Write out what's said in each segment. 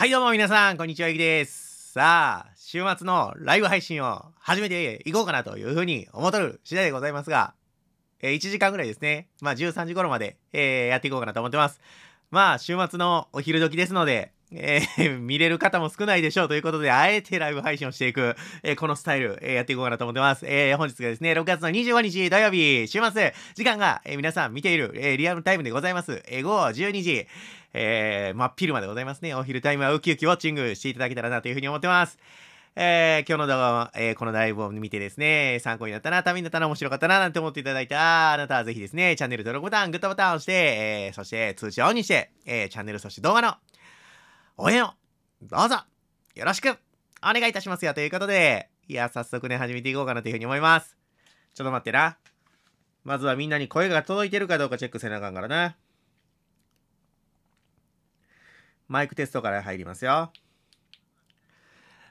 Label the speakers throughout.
Speaker 1: はいどうも皆さん、こんにちは、ゆきです。さあ、週末のライブ配信を始めていこうかなというふうに思っとる次第でございますが、えー、1時間ぐらいですね、まあ13時頃まで、えー、やっていこうかなと思ってます。まあ、週末のお昼時ですので、えー、見れる方も少ないでしょうということで、あえてライブ配信をしていく、えこのスタイル、えやっていこうかなと思ってます。え本日がですね、6月の25日土曜日、週末、時間が、え皆さん見ている、えリアルタイムでございます。え午後12時、えー、真っ昼までございますね。お昼タイムはウキウキウォッチングしていただけたらなというふうに思ってます。えー、今日の動画は、えー、このライブを見てですね、参考になったな、ためになったな、面白かったな、なんて思っていただいたあなたはぜひですね、チャンネル登録ボタン、グッドボタンを押して、えー、そして通知をオンにして、えー、チャンネルそして動画の応援をどうぞよろしくお願いいたしますよということで、いや、早速ね、始めていこうかなというふうに思います。ちょっと待ってな。まずはみんなに声が届いてるかどうかチェックせなあかんからな。
Speaker 2: マイクテストから入りますよ。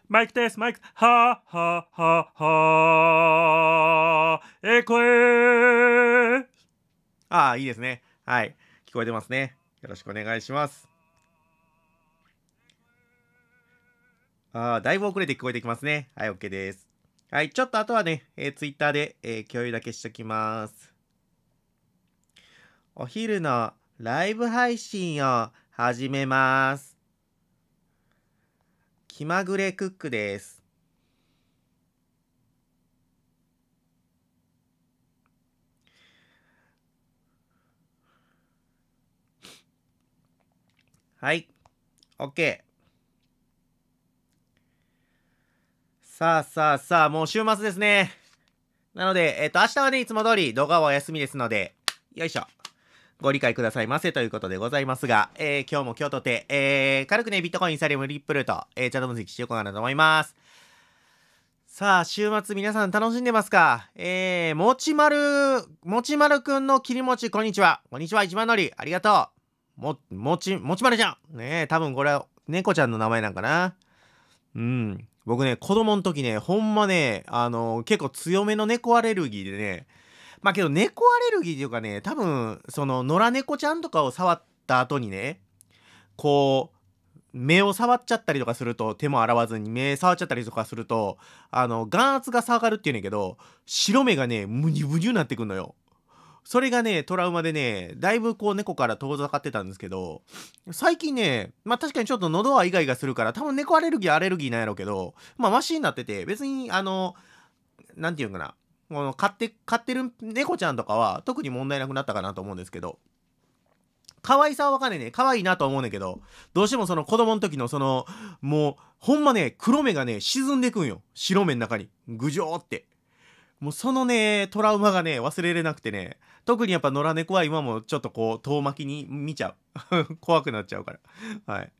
Speaker 2: マイクテストマイク。はーはーはーはー。えー、声ああ、いいですね。はい。聞こえてますね。よろしくお願いします。
Speaker 1: ああ、だいぶ遅れて聞こえてきますね。はい、OK です。はい、ちょっとあとはね、えー、Twitter で、えー、共有だけしときます。お昼のライブ配信を始めます。気まぐれクックです。はい、OK。さあさあさあ、もう週末ですね。なので、えっ、ー、と、明日はね、いつも通り動画はお休みですので、よいしょ。ご理解くださいませということでございますが、えー、今日も今日とて、えー、軽くね、ビットコイン、イサリウム、リップルと、えー、チャット分析していこうかなと思います。さあ、週末皆さん楽しんでますかえー、もちまる、もちまるくんの切り餅、こんにちは。こんにちは、一番乗り。ありがとう。も、もち、もちまるちゃん。ねえ、多分これ、は猫ちゃんの名前なんかな。うん。僕ね、子供の時ね、ほんまね、あのー、結構強めの猫アレルギーでね、まあけど猫アレルギーというかね多分その野良猫ちゃんとかを触った後にねこう目を触っちゃったりとかすると手も洗わずに目触っちゃったりとかするとあの眼圧が下がるっていうんやけど白目がねムニュムニュになってくんのよ。それがね、トラウマでね、だいぶこう猫から遠ざかってたんですけど、最近ね、まあ確かにちょっと喉はイガイガするから、多分猫アレルギーアレルギーなんやろうけど、まあマシになってて、別にあの、なんて言うんかな、この飼って飼ってる猫ちゃんとかは特に問題なくなったかなと思うんですけど可愛さはわかんないね可愛いなと思うねんけどどうしてもその子供の時のそのもうほんまね黒目がね沈んでくんよ白目の中にぐじょーってもうそのねトラウマがね忘れれなくてね特にやっぱ野良猫は今もちょっとこう遠巻きに見ちゃう 怖くなっちゃうからはい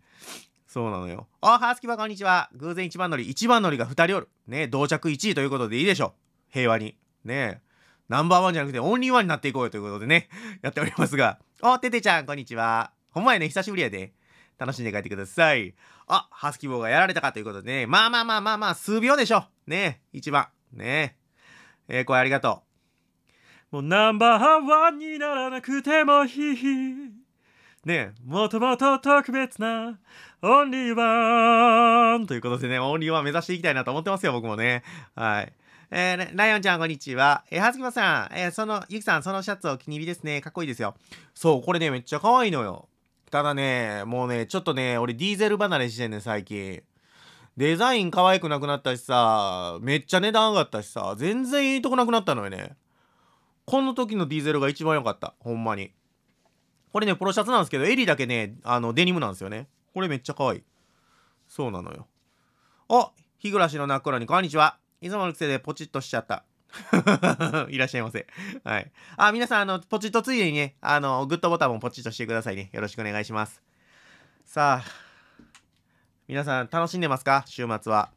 Speaker 1: そうなのよあはーすきばこんにちは偶然一番乗り一番乗りが2人おるね同着1位ということでいいでしょう平和にねナンバーワンじゃなくてオンリーワンになっていこうよということでね やっておりますがおててちゃんこんにちはほんまやね久しぶりやで楽しんで帰ってくださいあハスキーボーがやられたかということでねまあまあまあまあまあ数秒でしょ
Speaker 2: ね一番ねえー、声ありがとうもうナンバーワンにならなくてもひひねもともと特別なオンリーワンということでね、オンリーワン目指していきたいなと思ってますよ、
Speaker 1: 僕もね。はい。えー、ライオンちゃん、こんにちは。えー、はずきまさん、えー、その、ゆきさん、そのシャツお気に入りですね。かっこいいですよ。そう、これね、めっちゃ可愛いのよ。ただね、もうね、ちょっとね、俺ディーゼル離れしてんね最近。デザイン可愛くなくなったしさ、めっちゃ値段上がったしさ、全然いいとこなくなったのよね。この時のディーゼルが一番良かった。ほんまに。これね、プロシャツなんですけど、襟だけね、あの、デニムなんですよね。これめっちゃ可愛い。そうなのよ。お、日暮らしのナっクにこんにちは。いつもの癖でポチッとしちゃった。いらっしゃいませ。はい。あ、皆さん、あの、ポチッとついでにね、あの、グッドボタンもポチッとしてくださいね。よろしくお願いします。さあ、皆さん楽しんでますか週末は。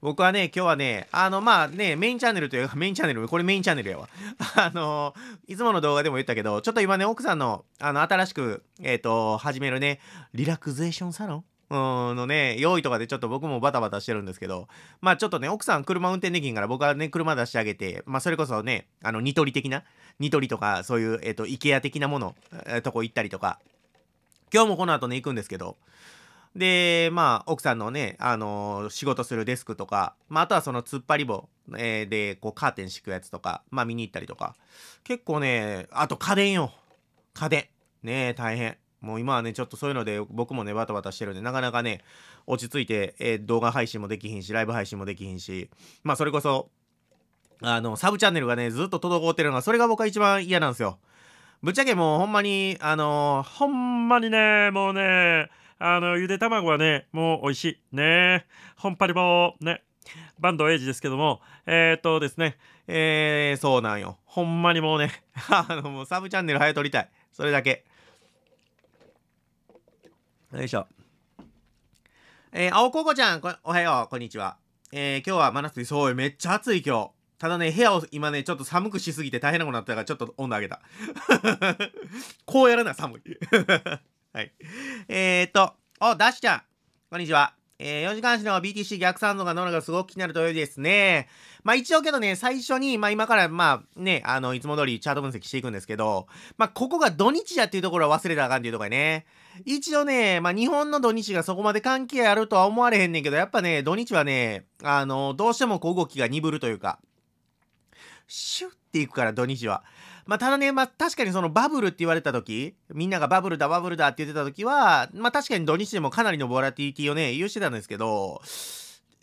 Speaker 1: 僕はね、今日はね、あの、まあね、メインチャンネルというか、メインチャンネル、これメインチャンネルやわ。あの、いつもの動画でも言ったけど、ちょっと今ね、奥さんの、あの、新しく、えっ、ー、と、始めるね、リラクゼーションサロンのね、用意とかでちょっと僕もバタバタしてるんですけど、まあちょっとね、奥さん車運転できんから僕はね、車出してあげて、まあそれこそね、あの、ニトリ的な、ニトリとか、そういう、えっ、ー、と、イケア的なもの、えー、とこ行ったりとか、今日もこの後ね、行くんですけど、で、まあ、奥さんのね、あのー、仕事するデスクとか、まあ、あとはその突っ張り棒、えー、で、こう、カーテン敷くやつとか、まあ、見に行ったりとか。結構ね、あと家電よ。家電。ね大変。もう今はね、ちょっとそういうので僕もね、バタバタしてるんで、なかなかね、落ち着いて、えー、動画配信もできひんし、ライブ配信もできひんし、まあそれこそ、あの、サブチャンネルがね、ずっと滞ってるのが、それが僕は一
Speaker 2: 番嫌なんですよ。ぶっちゃけもうほんまに、あのー、ほんまにね、もうね、あの、ゆで卵はね、もう美味しい。ねほんぱりぼー、ね。坂東エイジですけども、えー、っとですね、えー、そうなんよ。ほんまにもうね、あの、もうサブチャンネル早取りたい。それだけ。よいしょ。
Speaker 1: えー、青ここちゃん、おはよう、こんにちは。えー、今日は真夏日、そうめっちゃ暑い今日。ただね、部屋を今ね、ちょっと寒くしすぎて大変なことになったから、ちょっと温度上げた。こうやるな、寒い。はい。えー、っと、お、ダッシュちゃん、こんにちは。えー、4時間足の BTC 逆算とがどのがすごく気になると良いですね。まあ一応けどね、最初に、まあ今からまあね、あの、いつも通りチャート分析していくんですけど、まあここが土日やっていうところは忘れたらあかんっていうところね。一応ね、まあ日本の土日がそこまで関係あるとは思われへんねんけど、やっぱね、土日はね、あの、どうしてもこう動きが鈍るというか、シュッていくから土日は。まあ、ただね、まあ、確かにそのバブルって言われた時、みんながバブルだバブルだって言ってた時は、まあ、確かに土日でもかなりのボラティティをね、有してたんですけど、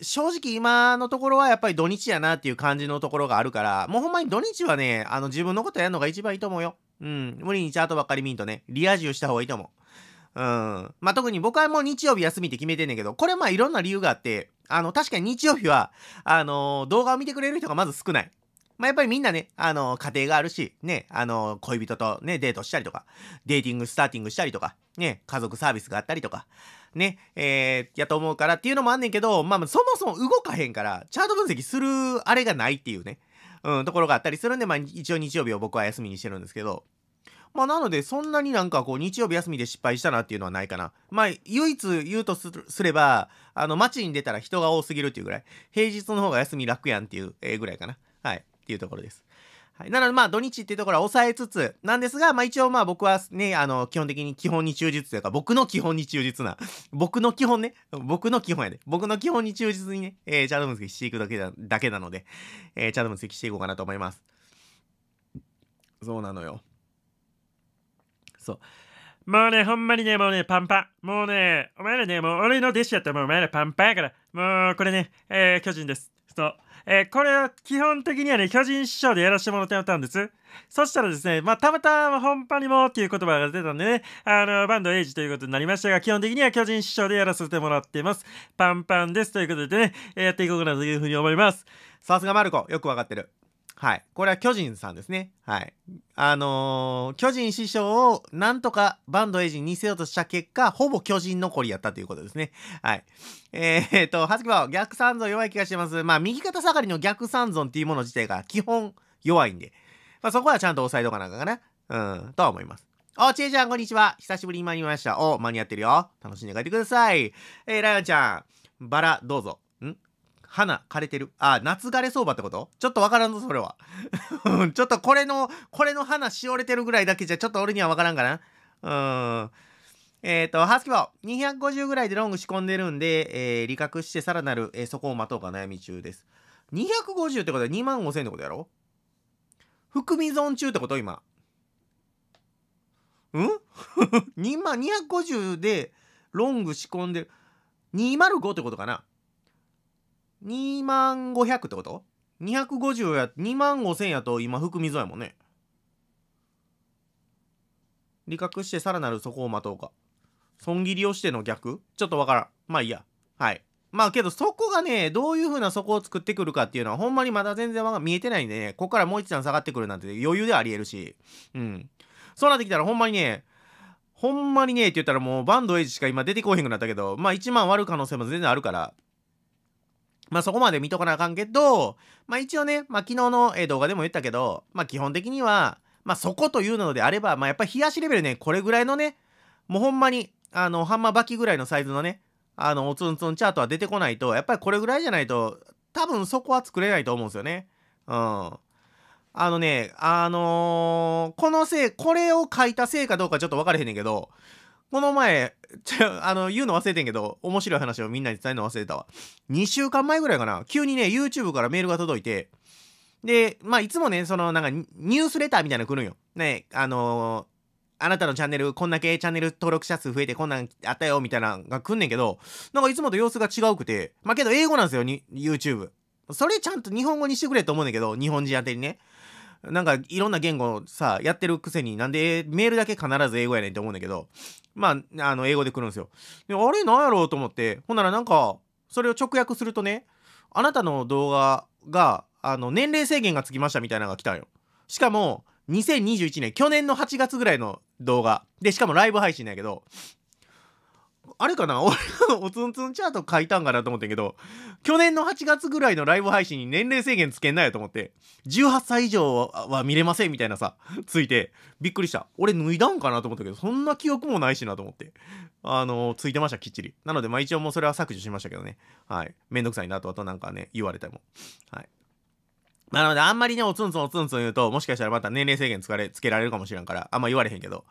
Speaker 1: 正直今のところはやっぱり土日やなっていう感じのところがあるから、もうほんまに土日はね、あの自分のことやるのが一番いいと思うよ。うん。無理にチャートばっかり見んとね、リア充した方がいいと思う。うん。まあ、特に僕はもう日曜日休みって決めてんねんけど、これまあいろんな理由があって、あの、確かに日曜日は、あのー、動画を見てくれる人がまず少ない。まあ、やっぱりみんなね、あの、家庭があるし、ね、あの、恋人とね、デートしたりとか、デーティングスターティングしたりとか、ね、家族サービスがあったりとか、ね、えー、やと思うからっていうのもあんねんけど、まあ、そもそも動かへんから、チャート分析するあれがないっていうね、うん、ところがあったりするんで、まあ、一応日曜日を僕は休みにしてるんですけど、まあ、なので、そんなになんかこう、日曜日休みで失敗したなっていうのはないかな。まあ、唯一言うとすれば、あの、街に出たら人が多すぎるっていうぐらい、平日の方が休み楽やんっていう、えー、ぐらいかな。はい。っていうところです。はい、なのでまあ土日っていうところは抑えつつなんですが、まあ一応まあ僕はね、あの基本的に基本に忠実というか僕の基本に忠実な、僕の基本ね、僕の基本やで、僕の基本に忠実にね、えー、チャーム分析し
Speaker 2: ていくだけだだけなので、えー、チャーム分析していこうかなと思います。そうなのよ。そう。もうね、ほんまにね、もうね、パンパ。ン。もうね、お前らね、もう俺の弟子やったらもうお前らパンパンやから、もうこれね、えー、巨人です。そう。えー、これは基本的にはね、巨人師匠でやらせてもらってたんです。そしたらですね、まあ、たまたま本パにもっていう言葉が出たんでね、あの、バンドエイジということになりましたが、基本的には巨人師匠でやらせてもらっています。パンパンです。ということでね、やっていこうかなというふうに思います。さすがマルコ、よくわかってる。はい。これは巨人さんですね。はい。
Speaker 1: あのー、巨人師匠をなんとかバンドエイジに似せようとした結果、ほぼ巨人残りやったということですね。はい。えー、っと、はずきば逆三尊弱い気がします。まあ、右肩下がりの逆三尊っていうもの自体が基本弱いんで、まあ、そこはちゃんと押さえとかなんかかな。うん、とは思います。おちえちゃん、こんにちは。久しぶりに参りました。お、間に合ってるよ。楽しんで帰ってください。えー、ライオンちゃん、バラ、どうぞ。花枯れてる。あ、夏枯れ相場ってことちょっとわからんぞ、それは。ちょっとこれの、これの花しおれてるぐらいだけじゃ、ちょっと俺にはわからんかな。うん。えっ、ー、と、ハスキボー、250ぐらいでロング仕込んでるんで、えー、利確してさらなる、えー、そこを待とうか悩み中です。250ってことは2万5000ってことやろ含み損中ってこと今。うん ?2 万、250 でロング仕込んでる。205ってことかな2万500ってこと ?250 や、2万5000やと今含み損やもんね。理覚してさらなる底を待とうか。損切りをしての逆ちょっとわからん。まあいいや。はい。まあけどそこがね、どういう風な底を作ってくるかっていうのはほんまにまだ全然見えてないんでね、ここからもう一段下がってくるなんて余裕でありえるし。うん。そうなってきたらほんまにね、ほんまにねって言ったらもうバンドエイジしか今出てこへんくなったけど、まあ1万割る可能性も全然あるから。まあそこまで見とかなあかんけど、まあ一応ね、まあ昨日の動画でも言ったけど、まあ基本的には、まあそこというのであれば、まあやっぱり冷やしレベルね、これぐらいのね、もうほんまに、あの、ハンマーバキぐらいのサイズのね、あの、おつんつんチャートは出てこないと、やっぱりこれぐらいじゃないと、多分そこは作れないと思うんですよね。うん。あのね、あのー、このせい、これを書いたせいかどうかちょっと分からへんねんけど、この前、ちょ、あの、言うの忘れてんけど、面白い話をみんなに伝えるの忘れたわ。2週間前ぐらいかな、急にね、YouTube からメールが届いて、で、まあ、いつもね、その、なんか、ニュースレターみたいなの来るんよ。ね、あのー、あなたのチャンネル、こんだけチャンネル登録者数増えてこんなんあったよみたいなのが来んねんけど、なんかいつもと様子が違うくて、まあけど英語なんですよ、に YouTube。それちゃんと日本語にしてくれと思うんだけど、日本人宛てにね。なんかいろんな言語さ、やってるくせになんでメールだけ必ず英語やねんって思うんだけど、まあ、あの、英語で来るんですよ。で、あれなんやろうと思って、ほんならなんか、それを直訳するとね、あなたの動画が、あの、年齢制限がつきましたみたいなのが来たんよ。しかも、2021年、去年の8月ぐらいの動画。で、しかもライブ配信だけど、あれかな 俺がおつんつんチャート書いたんかなと思ったけど、去年の8月ぐらいのライブ配信に年齢制限つけんなよと思って、18歳以上は見れませんみたいなさ、ついて、びっくりした。俺脱いだんかなと思ったけど、そんな記憶もないしなと思って。あの、ついてました、きっちり。なので、まあ一応もうそれは削除しましたけどね。はい。めんどくさいなと、あとなんかね、言われても。はい。なので、あんまりね、おつんつんおつんつん言うと、もしかしたらまた年齢制限つかれつけられるかもしれんから、あんま言われへんけど。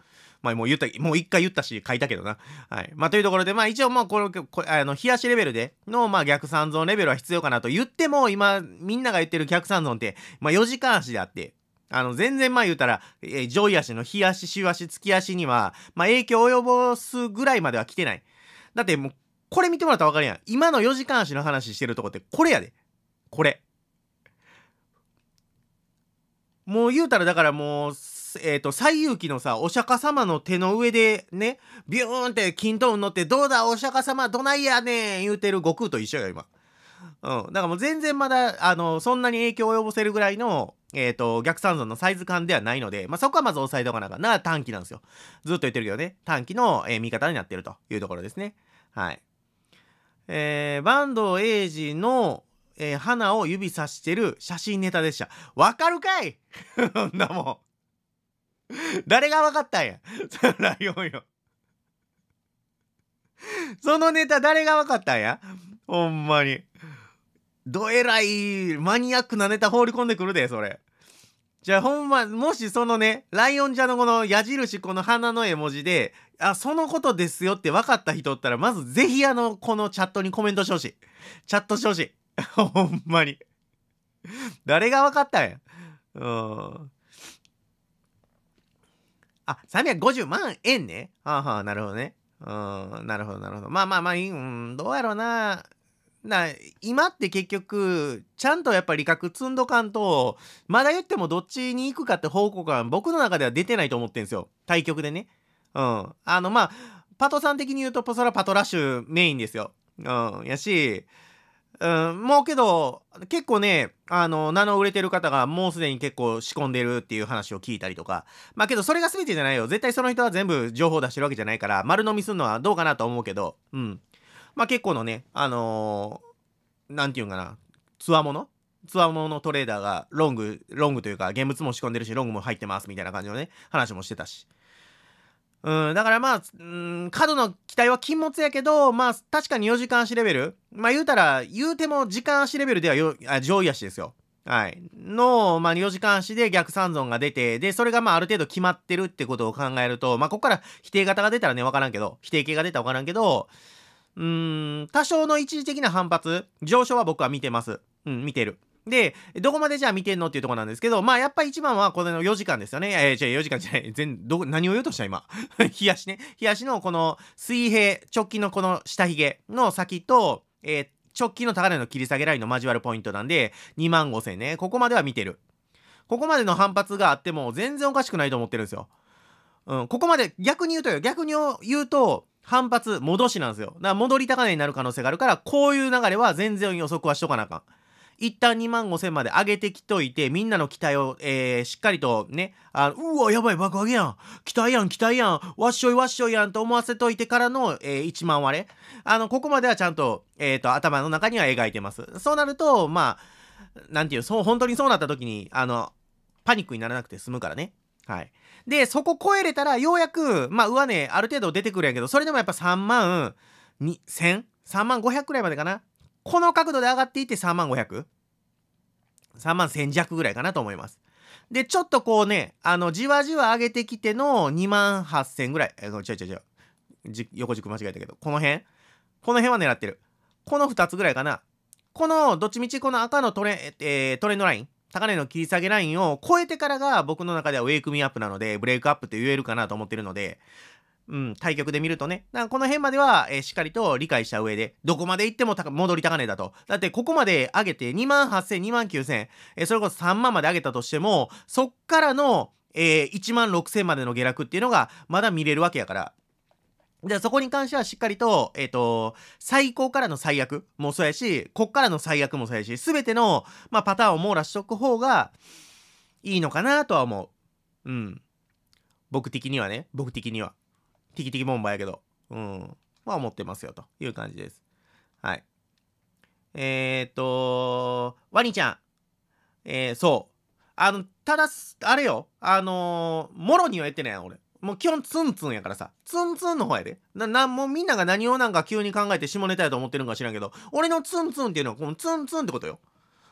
Speaker 1: まあもう言った、もう一回言ったし、書いたけどな。はい。まあというところで、まあ一応もうこの、こあの、冷やしレベルでの、まあ逆三存レベルは必要かなと言っても、今、みんなが言ってる逆三存って、まあ4時間足であって、あの、全然まあ言うたら、えー、上位足の日足、週足、月足には、まあ影響を及ぼすぐらいまでは来てない。だってもう、これ見てもらったらわかるやん。今の4時間足の話してるとこって、これやで。これ。もう言うたらだからもう、えー、と、西遊記のさ、お釈迦様の手の上でね、ビューンって金ン乗って、どうだお釈迦様どないやねん言うてる悟空と一緒よ、今。うん。だからもう全然まだ、あの、そんなに影響を及ぼせるぐらいの、えー、と、逆三尊のサイズ感ではないので、まあ、そこはまず押さえとかなかな短期なんですよ。ずっと言ってるけどね、短期の、えー、見方になってるというところですね。はい。えー、坂東英二の、えー、花を指さしてる写真ネタでした。わかるかいな もん。誰が分かったんやそのライオンよそのネタ誰が分かったんやほんまにどえらいマニアックなネタ放り込んでくるでそれじゃあほんまもしそのねライオンちゃんのこの矢印この鼻の絵文字であそのことですよって分かった人ったらまずぜひあのこのチャットにコメントしてほしいチャットしてほしい ほんまに誰が分かったんやうんあ、350万円ね。はあ、はあ、なるほどね。うん、なるほど、なるほど。まあまあまあ、うん、どうやろうな。な今って結局ちゃんとやっぱり理学積んどかんとまだ言ってもどっちに行くかって方向は僕の中では出てないと思ってんすよ対局でねうんあのまあパトさん的に言うとそらパトラッシュメインですようんやしうん、もうけど、結構ね、あの、名の売れてる方がもうすでに結構仕込んでるっていう話を聞いたりとか。まあけど、それが全てじゃないよ。絶対その人は全部情報出してるわけじゃないから、丸飲みするのはどうかなと思うけど、うん。まあ結構のね、あのー、なんていうんかな、つわものつわものトレーダーがロング、ロングというか、現物も仕込んでるし、ロングも入ってますみたいな感じのね、話もしてたし。うん、だからまあ、うん、過度の期待は禁物やけど、まあ、確かに4時間足レベル。まあ、言うたら、言うても時間足レベルではよあ上位足ですよ。はい。の、まあ、4時間足で逆三尊が出て、で、それがまあ、ある程度決まってるってことを考えると、まあ、ここから否定型が出たらね、わからんけど、否定形が出たらわからんけど、うーん、多少の一時的な反発、上昇は僕は見てます。うん、見てる。で、どこまでじゃあ見てんのっていうとこなんですけど、まあやっぱり一番はこの4時間ですよね。えー、じゃあ4時間じゃない、全、ど、何を言うとした今。冷やしね。冷やしのこの水平、直近のこの下髭の先と、えー、直近の高値の切り下げラインの交わるポイントなんで、2万5千ね。ここまでは見てる。ここまでの反発があっても全然おかしくないと思ってるんですよ。うん、ここまで逆に言うとよ、逆に言うと、反発、戻しなんですよ。だから戻り高値になる可能性があるから、こういう流れは全然予測はしとかなあかん。一旦2万5 0まで上げてきといて、みんなの期待を、えー、しっかりとね、あの、うわ、やばい、爆上げやん。期待やん、期待やん。わっしょいわっしょいやんと思わせといてからの、えー、1万割れ。あの、ここまではちゃんと、えっ、ー、と、頭の中には描いてます。そうなると、まあ、なんていう、そう、本当にそうなった時に、あの、パニックにならなくて済むからね。はい。で、そこ超えれたら、ようやく、まあ、上値、ね、ある程度出てくるんやけど、それでもやっぱ3万2000、3万500くらいまでかな。この角度で上がっていって3万500。3万1000弱ぐらいかなと思います。で、ちょっとこうね、あの、じわじわ上げてきての2万8000ぐらい。え、違う違う違う。横軸間違えたけど、この辺この辺は狙ってる。この2つぐらいかな。この、どっちみちこの赤のトレ、えー、トレンドライン、高値の切り下げラインを超えてからが僕の中ではウェイクミアップなので、ブレイクアップって言えるかなと思ってるので、うん、対局で見るとね。この辺までは、えー、しっかりと理解した上で、どこまで行っても戻り高値だと。だって、ここまで上げて2万8000、2万9000、えー、それこそ3万まで上げたとしても、そっからの、えー、1万6000までの下落っていうのが、まだ見れるわけやから。じゃあそこに関してはしっかりと、えっ、ー、と、最高からの最悪もそうやし、こっからの最悪もそうやし、すべての、まあ、パターンを網羅しとく方がいいのかなとは思う。うん。僕的にはね、僕的には。テキテキボンバーやけど、うん、まあ思ってますよという感じです。はい。えー、っと、ワニちゃん。えー、そう。あの、ただ、あれよ、あのー、もろには言ってないやん、俺。もう基本ツンツンやからさ、ツンツンの方やで。な、な、もうみんなが何をなんか急に考えて下ネタやと思ってるんか知らんけど、俺のツンツンっていうのはこのツンツンってことよ。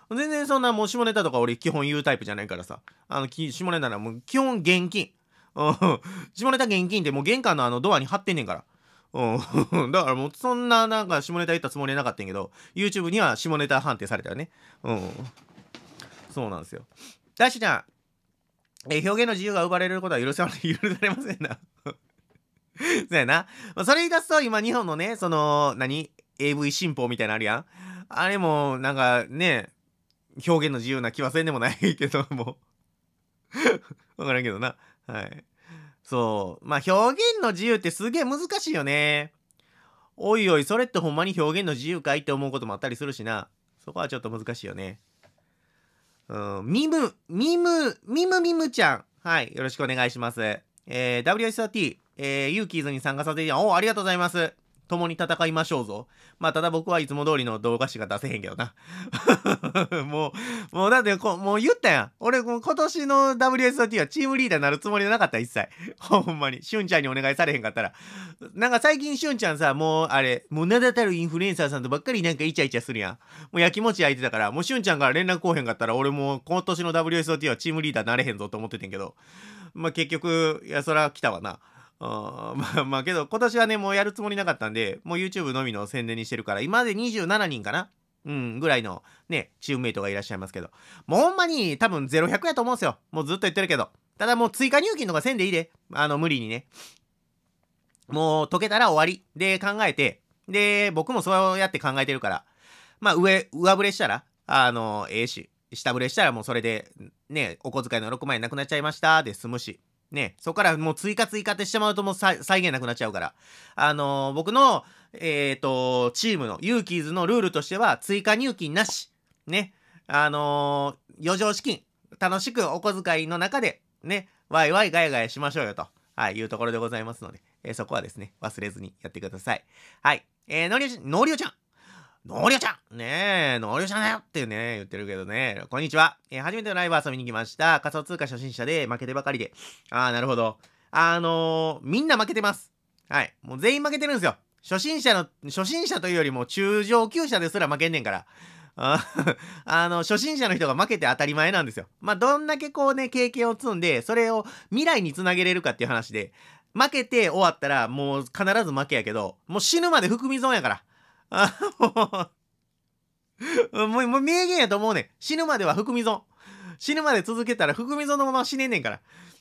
Speaker 1: 全然そんなもう下ネタとか俺基本言うタイプじゃないからさ、あの、下ネタならもう基本現金。うん。下ネタ現金ってもう玄関のあのドアに貼ってんねんから。うん。だからもうそんななんか下ネタ言ったつもりはなかったんやけど、YouTube には下ネタ判定されたよね。うん。そうなんですよ。ダッシュちゃん。えー、表現の自由が奪われることは許せ 許されませんな そうやな。まそれ言い出すと、今、日本のね、その、何 ?AV 新法みたいなのあるやん。あれも、なんかね、表現の自由な気はせんでもないけどもわからんけどな。はい。そう。まあ、表現の自由ってすげえ難しいよね。おいおい、それってほんまに表現の自由かいって思うこともあったりするしな。そこはちょっと難しいよね。うん、ミム、ミム、ミムミムちゃん。はい、よろしくお願いします。えー、WSRT、えー、ユーキーズに参加させて、おありがとうございます。共に戦いましょうぞ。まあ、ただ僕はいつも通りの動画しか出せへんけどな。もう、もうだってこ、もう言ったやん。俺、今年の WSOT はチームリーダーになるつもりなかった、一切。ほんまに。しゅんちゃんにお願いされへんかったら。なんか最近しゅんちゃんさ、もうあれ、もう名だたるインフルエンサーさんとばっかりなんかイチャイチャするやん。もうやきもち焼いてたから、もうしゅんちゃんから連絡来へんかったら、俺もう今年の WSOT はチームリーダーなれへんぞと思っててんけど。まあ、結局、いや、そら来たわな。まあまあけど今年はねもうやるつもりなかったんでもう YouTube のみの宣伝にしてるから今まで27人かなうんぐらいのねチームメイトがいらっしゃいますけどもうほんまに多分0100やと思うんすよもうずっと言ってるけどただもう追加入金とかせんでいいであの無理にねもう解けたら終わりで考えてで僕もそうやって考えてるからまあ上上振れしたらあのええし下振れしたらもうそれでねお小遣いの6万円なくなっちゃいましたで済むしね、そこからもう追加追加ってしてもうともう再現なくなっちゃうから。あのー、僕の、えっ、ー、と、チームの、ユーキーズのルールとしては、追加入金なし。ね。あのー、余剰資金。楽しくお小遣いの中で、ね、ワイワイガヤガヤしましょうよと、はい、いうところでございますので、えそこはですね、忘れずにやってください。はい。えー、のりおちゃん、のりおちゃん。能りちゃんねえ、のりちゃんだよってね、言ってるけどね。こんにちは。えー、初めてのライブ遊びに来ました。仮想通貨初心者で負けてばかりで。ああ、なるほど。あのー、みんな負けてます。はい。もう全員負けてるんですよ。初心者の、初心者というよりも中上級者ですら負けんねんから。あ あの、初心者の人が負けて当たり前なんですよ。まあ、どんだけこうね、経験を積んで、それを未来につなげれるかっていう話で、負けて終わったらもう必ず負けやけど、もう死ぬまで含み損やから。あ もう、もう、名言やと思うねん。死ぬまでは含み損。死ぬまで続けたら含み損のまま死ねんねんから。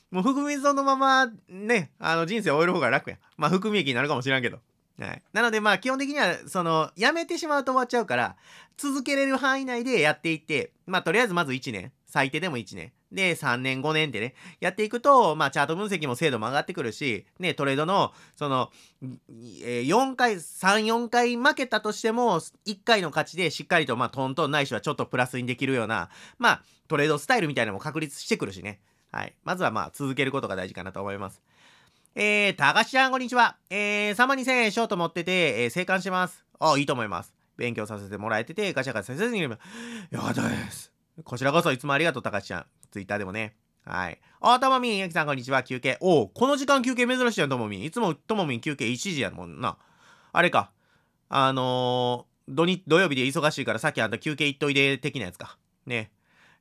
Speaker 1: もう含み損のままね、あの人生を終える方が楽や。まあ含み益になるかもしらんけど。はい。なのでまあ基本的には、その、やめてしまうと終わっちゃうから、続けれる範囲内でやっていって、まあとりあえずまず1年。最低でも1年。で、3年、5年ってね、やっていくと、まあ、チャート分析も精度も上がってくるし、ね、トレードの、その、え4回、3、4回負けたとしても、1回の勝ちでしっかりと、まあ、トントンないしはちょっとプラスにできるような、まあ、トレードスタイルみたいなのも確立してくるしね。はい。まずは、まあ、続けることが大事かなと思います。えー、高橋ちゃん、こんにちは。えー、3万2000円ショート持ってて、えー、生還します。あ、いいと思います。勉強させてもらえてて、ガチャガチャせずに、やばいです。こちらこそいつもありがとう、高橋ちゃん。ツイッターでもね。はい。あ、ともみん、やきさんこんにちは、休憩。おこの時間休憩珍しいやん、ともみん。いつもともみん休憩1時やもんな。あれか。あのー、土日、土曜日で忙しいからさっきあんた休憩いっといで、的なやつか。ね。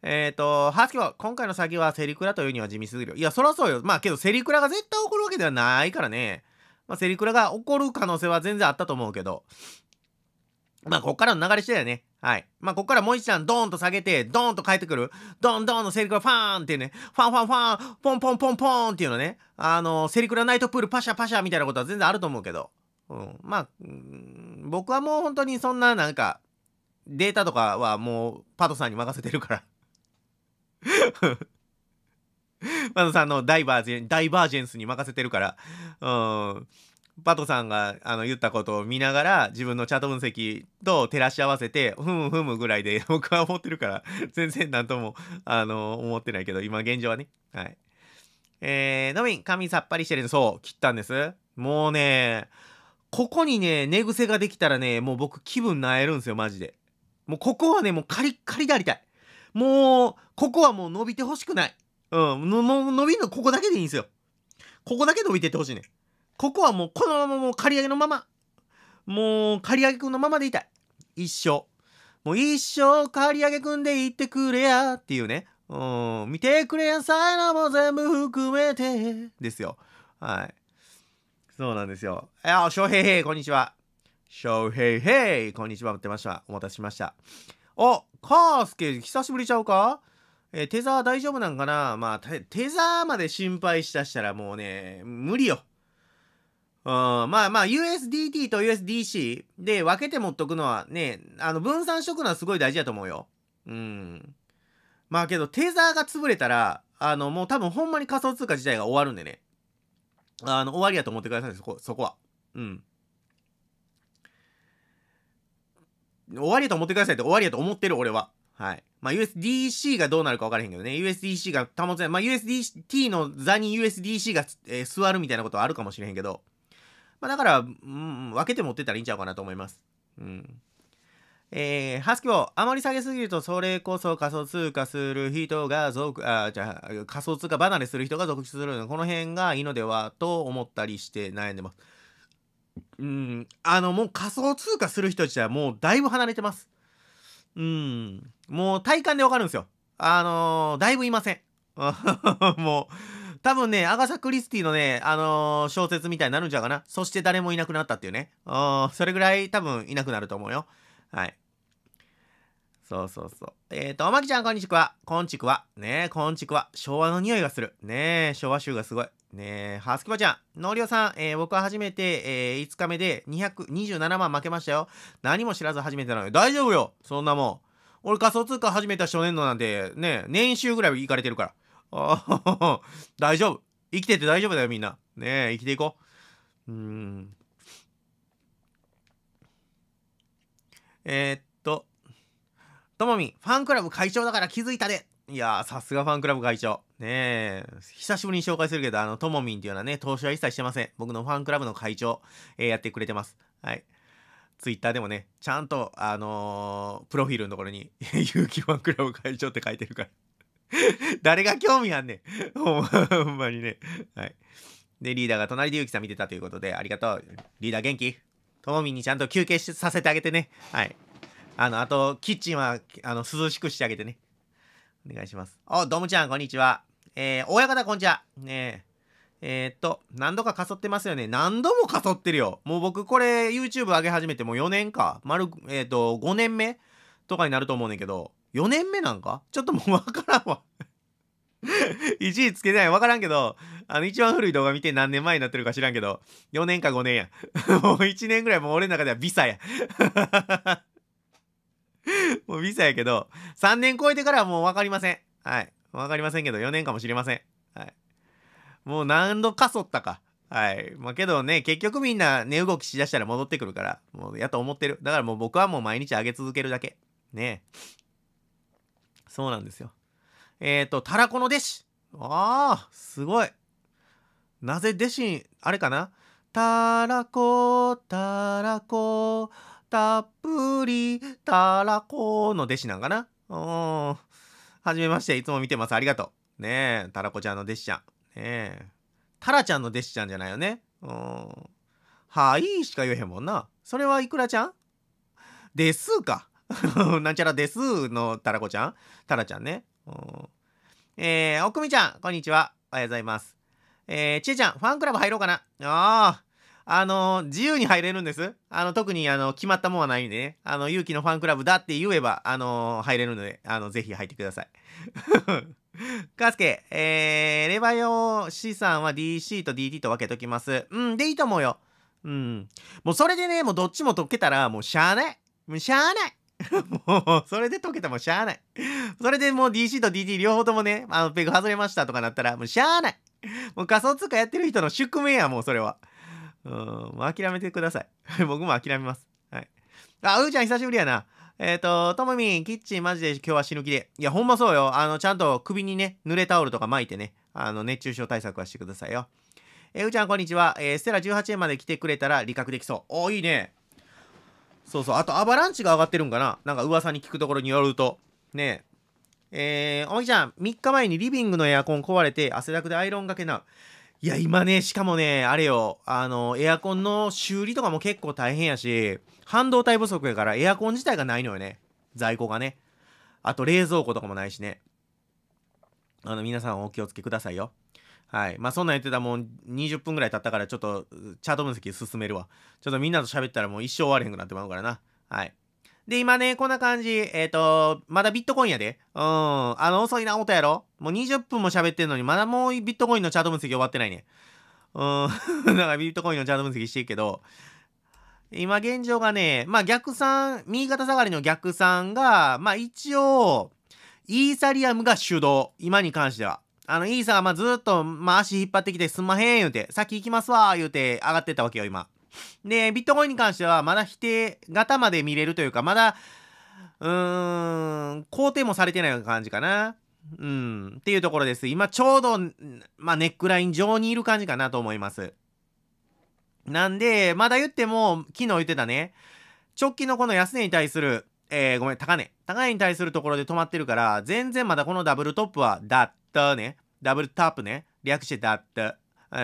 Speaker 1: えっ、ー、と、はスきは今回の先はセリクラというには地味すぎる。いや、そらそうよ。まあけど、セリクラが絶対起こるわけではないからね。まあ、セリクラが起こる可能性は全然あったと思うけど。まあ、こっからの流れしてだよね。はい。まあ、こっからもう一段、ドーンと下げて、ドーンと帰ってくる。ドンドンのセリクラファーンっていうね、ファンファンファン、ポンポンポンポンっていうのね、あの、セリクラナイトプールパシャパシャみたいなことは全然あると思うけど。うん。まあ、ん、僕はもう本当にそんななんか、データとかはもうパトさんに任せてるから パトさんのダイバージェン、ダイバージェンスに任せてるから、うん。パトさんがあの言ったことを見ながら自分のチャート分析と照らし合わせてふむふむぐらいで 僕は思ってるから 全然何ともあの思ってないけど今現状はねはいえー、のみん髪さっぱりしてるそう切ったんですもうねここにね寝癖ができたらねもう僕気分なえるんですよマジでもうここはねもうカリッカリでありたいもうここはもう伸びてほしくないうんもう伸びるのここだけでいいんですよここだけ伸びてってほしいねんここはもうこのままもう刈り上げのままもう刈り上げくんのままでいたい一生もう一生刈り上げくんでいってくれやっていうねうん見てくれやさいなも全部含めてですよはいそうなんですよいや翔平へいこんにちは翔平へいこんにちは待ってましたお待たせしましたおカースケ久しぶりちゃうかえー、テザー大丈夫なんかなまあテザーまで心配したしたらもうね無理ようん、まあまあ USDT と USDC で分けて持っとくのはね、あの分散しとくのはすごい大事だと思うよ。うん。まあけどテザーが潰れたら、あのもう多分ほんまに仮想通貨自体が終わるんでね。あの終わりやと思ってくださいそこ、そこは。うん。終わりやと思ってくださいって終わりやと思ってる俺は。はい。まあ USDC がどうなるか分からへんけどね。USDC が保つない。まあ USDT の座に USDC が、えー、座るみたいなことはあるかもしれへんけど。まあ、だから、うん、分けて持ってたらいいんちゃうかなと思います。うん。えー、ハスキをあまり下げすぎると、それこそ仮想通貨する人が続、あ、じゃあ、仮想通貨離れする人が続出するのこの辺がいいのではと思ったりして悩んでます。うん、あの、もう仮想通貨する人たちはもうだいぶ離れてます。うん、もう体感でわかるんですよ。あのー、だいぶいません。もう、多分ね、アガサ・クリスティのね、あのー、小説みたいになるんちゃうかな。そして誰もいなくなったっていうね。それぐらい多分いなくなると思うよ。は
Speaker 2: い。そうそうそう。
Speaker 1: えっ、ー、と、おまきちゃん、こんにちは。こんちくわ。ねえ、こんちくわ。昭和の匂いがする。ねえ、昭和臭がすごい。ねえ、はすきばちゃん。のりおさん、えー、僕は初めて、えー、5日目で227万負けましたよ。何も知らず初めてなのよ。大丈夫よ。そんなもん。俺仮想通貨始めた初年度なんて、ね、年収ぐらい行かれてるから。あ 大丈夫。生きてて大丈夫だよ、みんな。ねえ、生きていこう。うん。えー、っと、ともみファンクラブ会長だから気づいたで。いやー、さすがファンクラブ会長。ねえ、久しぶりに紹介するけど、あの、ともみんっていうのはね、投資は一切してません。僕のファンクラブの会長、えー、やってくれてます。はい。ツイッターでもね、ちゃんと、あのー、プロフィールのところに、
Speaker 2: 勇 気フ
Speaker 1: ァンクラブ会長って書いてるから。誰が興味あんねん。ほんまにね。はい。で、リーダーが隣でゆうきさん見てたということで、ありがとう。リーダー元気ともみんにちゃんと休憩させてあげてね。はい。あの、あと、キッチンは、あの、涼しくしてあげてね。お願いします。お、ドムちゃん、こんにちは。えー、親方、こんにちは。ねえ。えー、っと、何度かかそってますよね。何度もかそってるよ。もう僕、これ、YouTube 上げ始めてもう4年か。丸、えー、っと、5年目とかになると思うねんけど、4年目なんかちょっともうわからんわ1 位つけてないわからんけどあの一番古い動画見て何年前になってるか知らんけど4年か5年や もう1年ぐらいもう俺の中ではビサや もうビサやけど3年超えてからはもう分かりませんはい分かりませんけど4年かもしれませんはいもう何度かそったかはい。まあけどね、結局みんな値、動きしだしたら戻ってくるから、もうやと思ってる。だからもう僕はもう毎日上げ続けるだけ。ねえ。そうなんですよ。えっ、ー、と、たらこの弟子。ああ、すごい。なぜ弟子、あれかなたらこ、たらこ、たっぷり、たらこの弟子なんかなうん。はじめまして、いつも見てます。ありがとう。ねえ、たらこちゃんの弟子ちゃん。ねえ。たらちゃんの弟子ちゃんじゃないよね。うん。はいしか言えへんもんな。それはいくらちゃんですか。なんちゃらですのたらこちゃんたらちゃんね。えー、おくみちゃん、こんにちは。おはようございます。えー、ちえちゃん、ファンクラブ入ろうかな。ああ、あのー、自由に入れるんです。あの、特に、あの、決まったもんはないんでね。あの、勇気のファンクラブだって言えば、あのー、入れるので、あの、ぜひ入ってください。かすけ、えー、レバヨ資産は DC と DT と分けときます。うん、でいいと思うよ。うん。もうそれでね、もうどっちも解けたら、もうしゃあない。もうしゃあない。もう、それで解けてもしゃあない。それでもう DC と DT 両方ともね、あの、ペグ外れましたとかなったら、もうしゃあない。もう仮想通貨やってる人の宿命や、もうそれは。うん、もう諦めてください。僕も諦めます。はい。あ、うーちゃん久しぶりやな。えっ、ー、と、ともみん、キッチンマジで今日は死ぬ気で。いや、ほんまそうよ。あの、ちゃんと首にね、濡れタオルとか巻いてね、あの、熱中症対策はしてくださいよ。えー、うーちゃんこんにちは。えー、ステラ18円まで来てくれたら理覚できそう。お、いいね。そうそう。あと、アバランチが上がってるんかななんか噂に聞くところによると。ねえ。えー、おみちゃん、3日前にリビングのエアコン壊れて汗だくでアイロンがけな。いや、今ね、しかもね、あれよ、あの、エアコンの修理とかも結構大変やし、半導体不足やからエアコン自体がないのよね。在庫がね。あと冷蔵庫とかもないしね。あの、皆さんお気をつけくださいよ。はい。まあそんなん言ってたらもう20分ぐらい経ったからちょっとチャート分析進めるわ。ちょっとみんなと喋ったらもう一生終われへんくなってまうからな。はい。で、今ね、こんな感じ。えっ、ー、と、まだビットコインやで。うん。あの、遅いな、音やろもう20分も喋ってんのに、まだもうビットコインのチャート分析終わってないね。うん。だからビットコインのチャート分析してるけど、今現状がね、まあ逆算、右肩下がりの逆算が、まあ一応、イーサリアムが主導。今に関しては。あの、イーサがまあずっと、まあ足引っ張ってきてすんまへん言うて、先行きますわ言うて上がってったわけよ、今。で、ビットコインに関してはまだ否定型まで見れるというか、まだ、うーん、肯定もされてない感じかな。うん、っていうところです。今ちょうど、まあ、ネックライン上にいる感じかなと思います。なんで、まだ言っても、昨日言ってたね、直近のこの安値に対する、えー、ごめん、高値。高値に対するところで止まってるから、全然まだこのダブルトップは、だタね、ダブルタップね、略してダッタ。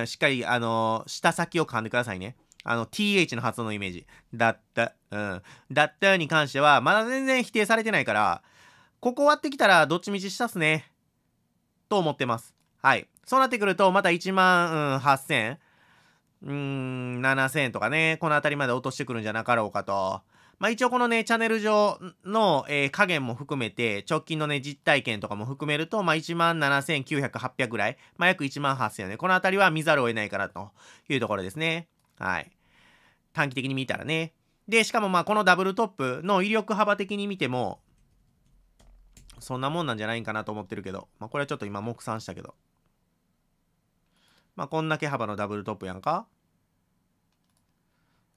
Speaker 1: しっかり、あのー、下先を噛んでくださいね。あの、th の発音のイメージ。だった。うん。だったに関しては、まだ全然否定されてないから、ここ終わってきたら、どっちみちしたっすね。と思ってます。はい。そうなってくると、また1万、うん、8000、うーん、7000とかね、この辺りまで落としてくるんじゃなかろうかと。まあ、一応このね、チャンネル上の、えー、加減も含めて、直近のね、実体験とかも含めると、まあ、17,900、800ぐらい。まあ、約1万8000ね。このあたりは見ざるを得ないかなというところですね。はい。短期的に見たらね。で、しかもまあ、このダブルトップの威力幅的に見ても、そんなもんなんじゃないかなと思ってるけど、まあ、これはちょっと今、目算したけど。まあ、こんだけ幅のダブルトップやんか。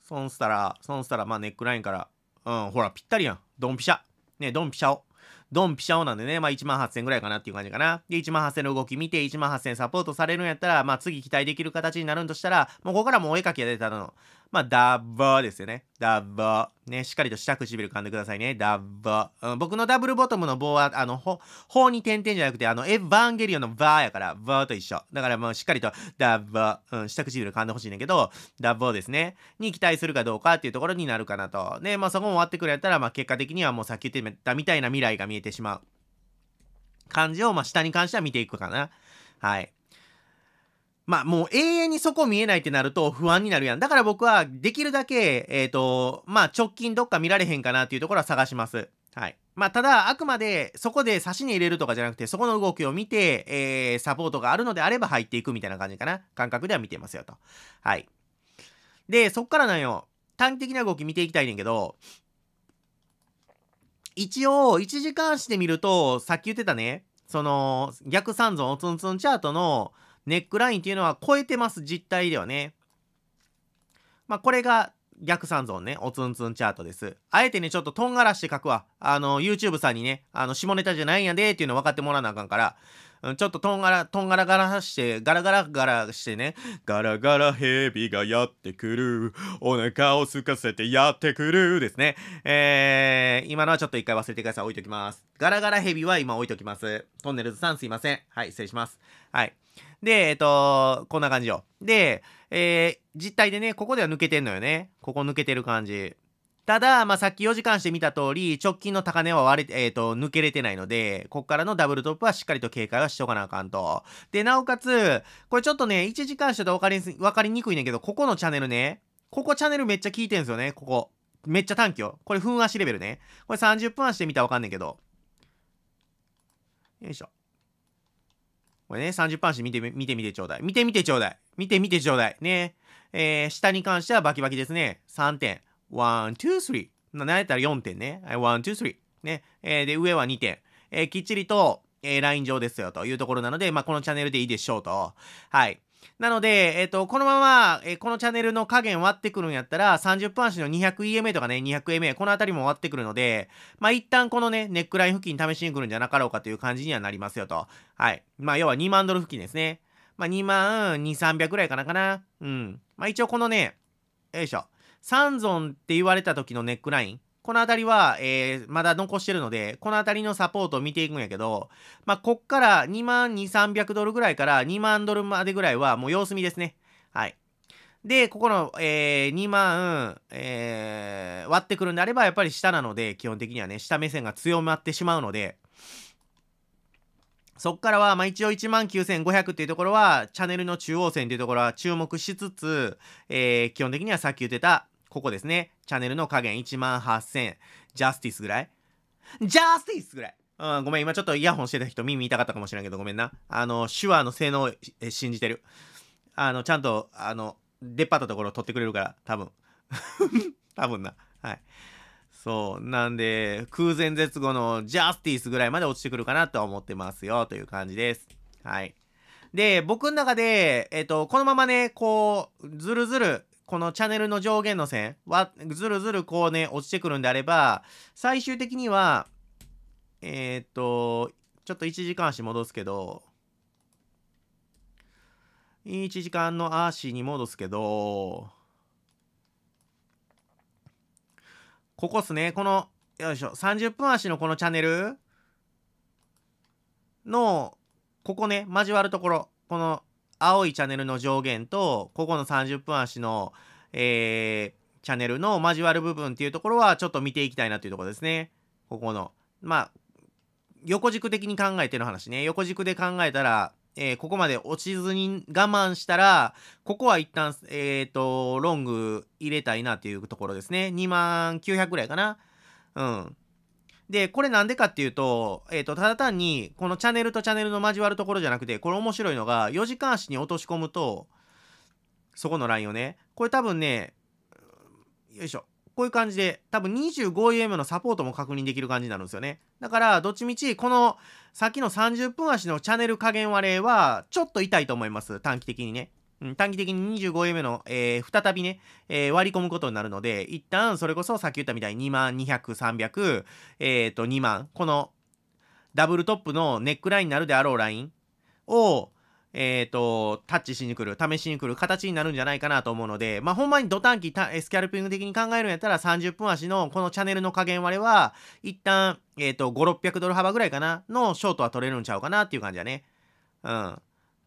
Speaker 1: そんしたら、そんしたら、まあネックラインから、うん、ほら、ぴったりやん。ドンピシャ。ね、ドンピシャを。ドンピシャをなんでね、まあ1万8000ぐらいかなっていう感じかな。で、1万8000の動き見て、1万8000サポートされるんやったら、まあ次期待できる形になるんとしたら、もうここからもうお絵かきが出たの。まあ、ダッバーですよね。ダッバー。ね、しっかりと下唇噛んでくださいね。ダッバー。うん、僕のダブルボトムの棒は、あの、ほ、ほに点々じゃなくて、あの、エヴァンゲリオンのバーやから、バーと一緒。だからもうしっかりと、ダッバー。うん、下唇噛んでほしいんだけど、ダッバーですね。に期待するかどうかっていうところになるかなと。ね、まあ、そこも終わってくれたら、まあ、結果的にはもうさっき言ってたみたいな未来が見えてしまう。感じを、まあ、下に関しては見ていくかな。はい。まあもう永遠にそこ見えないってなると不安になるやん。だから僕はできるだけ、えっ、ー、と、まあ直近どっか見られへんかなっていうところは探します。はい。まあ、ただ、あくまで、そこで差しに入れるとかじゃなくて、そこの動きを見て、えー、サポートがあるのであれば入っていくみたいな感じかな。感覚では見てますよと。はい。で、そっからなんよ。短期的な動き見ていきたいねんけど、一応、1時間足で見ると、さっき言ってたね、その、逆三尊おつんつんチャートの、ネックラインっていうのは超えてます、実態ではね。まあ、これが逆三尊ね、おつんつんチャートです。あえてね、ちょっととんがらして書くわ。あの、YouTube さんにね、あの、下ネタじゃないんやでっていうの分かってもらわなあかんから、うん、ちょっととんがら、とんがらがらして、ガラガラガラしてね、ガラガラヘビがやってくる、お腹を空かせてやってくるですね。えー、今のはちょっと一回忘れてください。置いときます。ガラガラヘビは今置いときます。トンネルズさんすいません。はい、失礼します。はい。で、えっ、と、こんな感じよ。で、えー、実態でね、ここでは抜けてんのよね。ここ抜けてる感じ。ただ、まあ、さっき4時間して見た通り、直近の高値は割れ、えっ、ー、と、抜けれてないので、こっからのダブルトップはしっかりと警戒はしとかなあかんと。で、なおかつ、これちょっとね、1時間してたら分かり、分かりにくいねんけど、ここのチャンネルね、ここチャンネルめっちゃ効いてんすよね、ここ。めっちゃ短期よ。これ、分足レベルね。これ30分足で見たら分かんねんけど。よいしょ。これね、30パンシ見て、見てみてちょうだい。見てみてちょうだい。見てみてちょうだい。ね。えー、下に関してはバキバキですね。3点。1、2、3。慣れたら4点ね。1、2、3。ね。えー、で、上は2点。えー、きっちりと、えー、ライン上ですよというところなので、まあ、このチャンネルでいいでしょうと。はい。なので、えっ、ー、と、このまま、えー、このチャンネルの加減割ってくるんやったら、30分足の 200EMA とかね、200MA、この辺りも割ってくるので、まあ、一旦このね、ネックライン付近試しに来るんじゃなかろうかという感じにはなりますよと。はい。まあ、要は2万ドル付近ですね。まあ、2万2、300ぐらいかなかな。うん。まあ、一応このね、よいしょ。三ンって言われた時のネックライン。この辺りは、えー、まだ残してるので、この辺りのサポートを見ていくんやけど、まあ、こっから2万2、300ドルぐらいから2万ドルまでぐらいはもう様子見ですね。はい。で、ここの、えー、2万、えー、割ってくるんであれば、やっぱり下なので、基本的にはね、下目線が強まってしまうので、そっからは、まあ、一応1万9500っていうところは、チャンネルの中央線っていうところは注目しつつ、えー、基本的にはさっき言ってた、ここですね。チャンネルの加減1万8000。ジャスティスぐらいジャスティスぐらいうん、ごめん、今ちょっとイヤホンしてた人耳痛かったかもしれんけど、ごめんな。あの、手話の性能え信じてる。あの、ちゃんと、あの、出っ張ったところを取ってくれるから、多分。多分な。はい。そう。なんで、空前絶後のジャスティスぐらいまで落ちてくるかなとは思ってますよ、という感じです。はい。で、僕の中で、えっ、と、このままね、こう、ずるずる、このチャンネルの上限の線はずるずるこうね落ちてくるんであれば最終的にはえー、っとちょっと1時間足戻すけど1時間の足に戻すけどここっすねこのよいしょ30分足のこのチャンネルのここね交わるところこの青いチャンネルの上限とここの30分足の、えー、チャンネルの交わる部分っていうところはちょっと見ていきたいなというところですね。ここの。まあ、横軸的に考えての話ね。横軸で考えたら、えー、ここまで落ちずに我慢したら、ここは一旦、えっ、ー、と、ロング入れたいなというところですね。2万900ぐらいかな。うん。で、これなんでかっていうと、えっ、ー、と、ただ単に、このチャンネルとチャンネルの交わるところじゃなくて、これ面白いのが、4時間足に落とし込むと、そこのラインをね、これ多分ね、よいしょ。こういう感じで、多分 25UM のサポートも確認できる感じになるんですよね。だから、どっちみち、この、さっきの30分足のチャンネル加減割れは、ちょっと痛いと思います。短期的にね。短期的に2 5目の、えー、再びね、えー、割り込むことになるので、一旦それこそさっき言ったみたいに2万、200、300、えっ、ー、と2万、このダブルトップのネックラインになるであろうラインを、えっ、ー、と、タッチしに来る、試しに来る形になるんじゃないかなと思うので、まあ、ほんまにドタンスキャルピング的に考えるんやったら30分足のこのチャンネルの加減割れは、一旦、えっ、ー、と、5、600ドル幅ぐらいかなのショートは取れるんちゃうかなっていう感じだね。うん。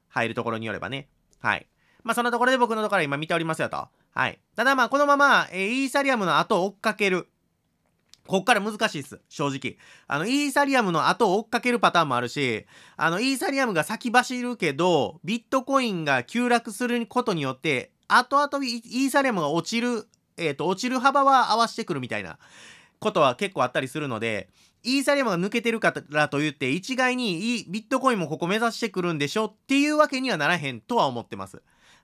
Speaker 1: 入るところによればね。はい。まあ、そんなところで僕のところは今見ておりますよと。はい。ただまあ、このまま、えー、イーサリアムの後を追っかける。こっから難しいです。正直。あの、イーサリアムの後を追っかけるパターンもあるし、あの、イーサリアムが先走るけど、ビットコインが急落することによって、後々イーサリアムが落ちる、えっ、ー、と、落ちる幅は合わしてくるみたいなことは結構あったりするので、イーサリアムが抜けてるからといって、一概にビットコインもここ目指してくるんでしょっていうわけにはならへんとは思ってます。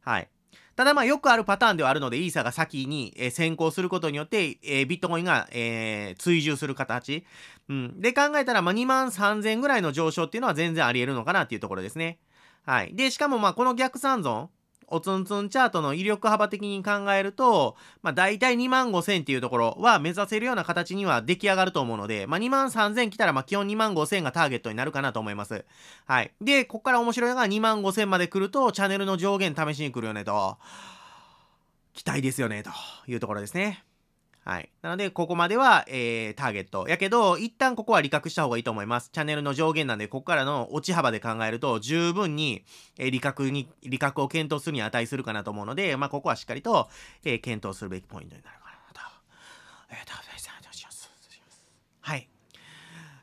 Speaker 1: はい。ただまあよくあるパターンではあるので、イーサが先に、え先行することによって、えビットコインが、え追従する形。うん。で考えたら、まあ、2万3000ぐらいの上昇っていうのは全然あり得るのかなっていうところですね。はい。で、しかもまあこの逆三存、おつんつんチャートの威力幅的に考えると、まあ、大体2万5千っていうところは目指せるような形には出来上がると思うので、まあ、2万3千来たら、ま、基本2万5千がターゲットになるかなと思います。はい。で、こっから面白いのが2万5千まで来ると、チャンネルの上限試しに来るよねと。期待ですよね、というところですね。はい。なので、ここまでは、えー、ターゲット。やけど、一旦ここは理覚した方がいいと思います。チャンネルの上限なんで、ここからの落ち幅で考えると、十分に、えー、理覚に、理覚を検討するに値するかなと思うので、まあ、ここはしっかりと、えー、検討するべきポイントになるかなと。えー、どうしますしますはい。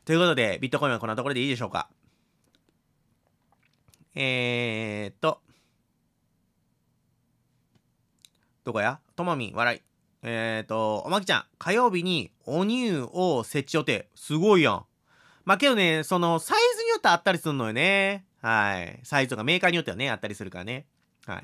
Speaker 1: ということで、ビットコインはこんなところでいいでしょうか。えーっと、どこやともみん、笑い。えっ、ー、と、まきちゃん、火曜日にお乳を設置予定。すごいやん。まあ、けどね、その、サイズによってあったりするのよね。はい。サイズとかメーカーによってはね、あったりするからね。は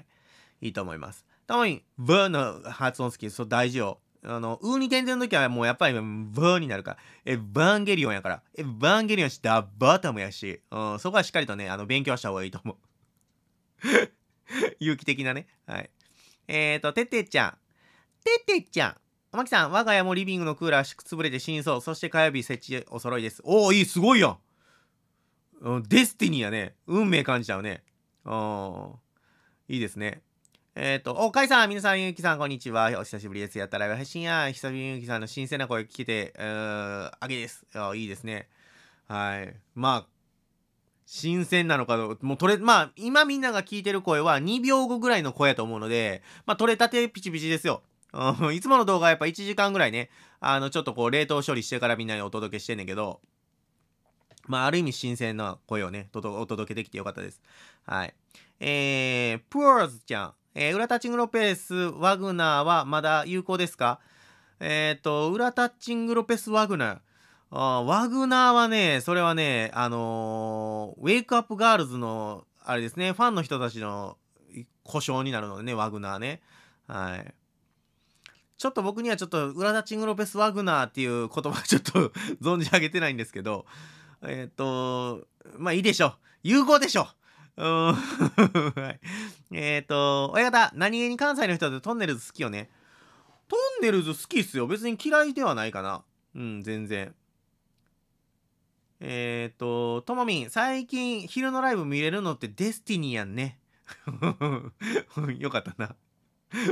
Speaker 1: い。いいと思います。たまに、ブーの発音好き。そう、大事よ。あの、うーに点々の時はもうやっぱりブーになるから。え、バンゲリオンやから。え、バンゲリオンし、ダバタムやし。うん、そこはしっかりとね、あの、勉強した方がいいと思う。有 機的なね。はい。えっ、ー、と、ててちゃん。ててちゃん。おまきさん、我が家もリビングのクーラー潰れて死にそう。そして火曜日設置お揃いです。おお、いい、すごいやん。うん、デスティニーやね。運命感じちゃうね。うん。いいですね。えっ、ー、と、お、かいさん、皆さん、ゆうきさん、こんにちは。お久しぶりです。やったら配信や、久しぶりゆうきさんの新鮮な声聞けて、うー、あげです。いいですね。はい。まあ、新鮮なのかどうもう取れ、まあ、今みんなが聞いてる声は2秒後ぐらいの声やと思うので、まあ、取れたてピチピチですよ。いつもの動画はやっぱ1時間ぐらいね、あの、ちょっとこう、冷凍処理してからみんなにお届けしてんねんけど、まあ、ある意味新鮮な声をね、お届けできてよかったです。はい。えー、プーズちゃん。えー、ウラタッチングロペス、ワグナーはまだ有効ですかえっ、ー、と、ウラタッチングロペス・ワグナー。あワグナーはね、それはね、あのー、ウェイクアップガールズの、あれですね、ファンの人たちの故障になるのでね、ワグナーね。はい。ちょっと僕にはちょっと裏立ダ・チング・ロペス・ワグナーっていう言葉ちょっと 存じ上げてないんですけどえっ、ー、とまあいいでしょう融合でしょう はい、えっ、と親方何気に関西の人だとトンネルズ好きよねトンネルズ好きっすよ別に嫌いではないかなうん全然えっ、ー、と、ともみん、最近昼のライブ見れるのってデスティニーやんね。よかったな。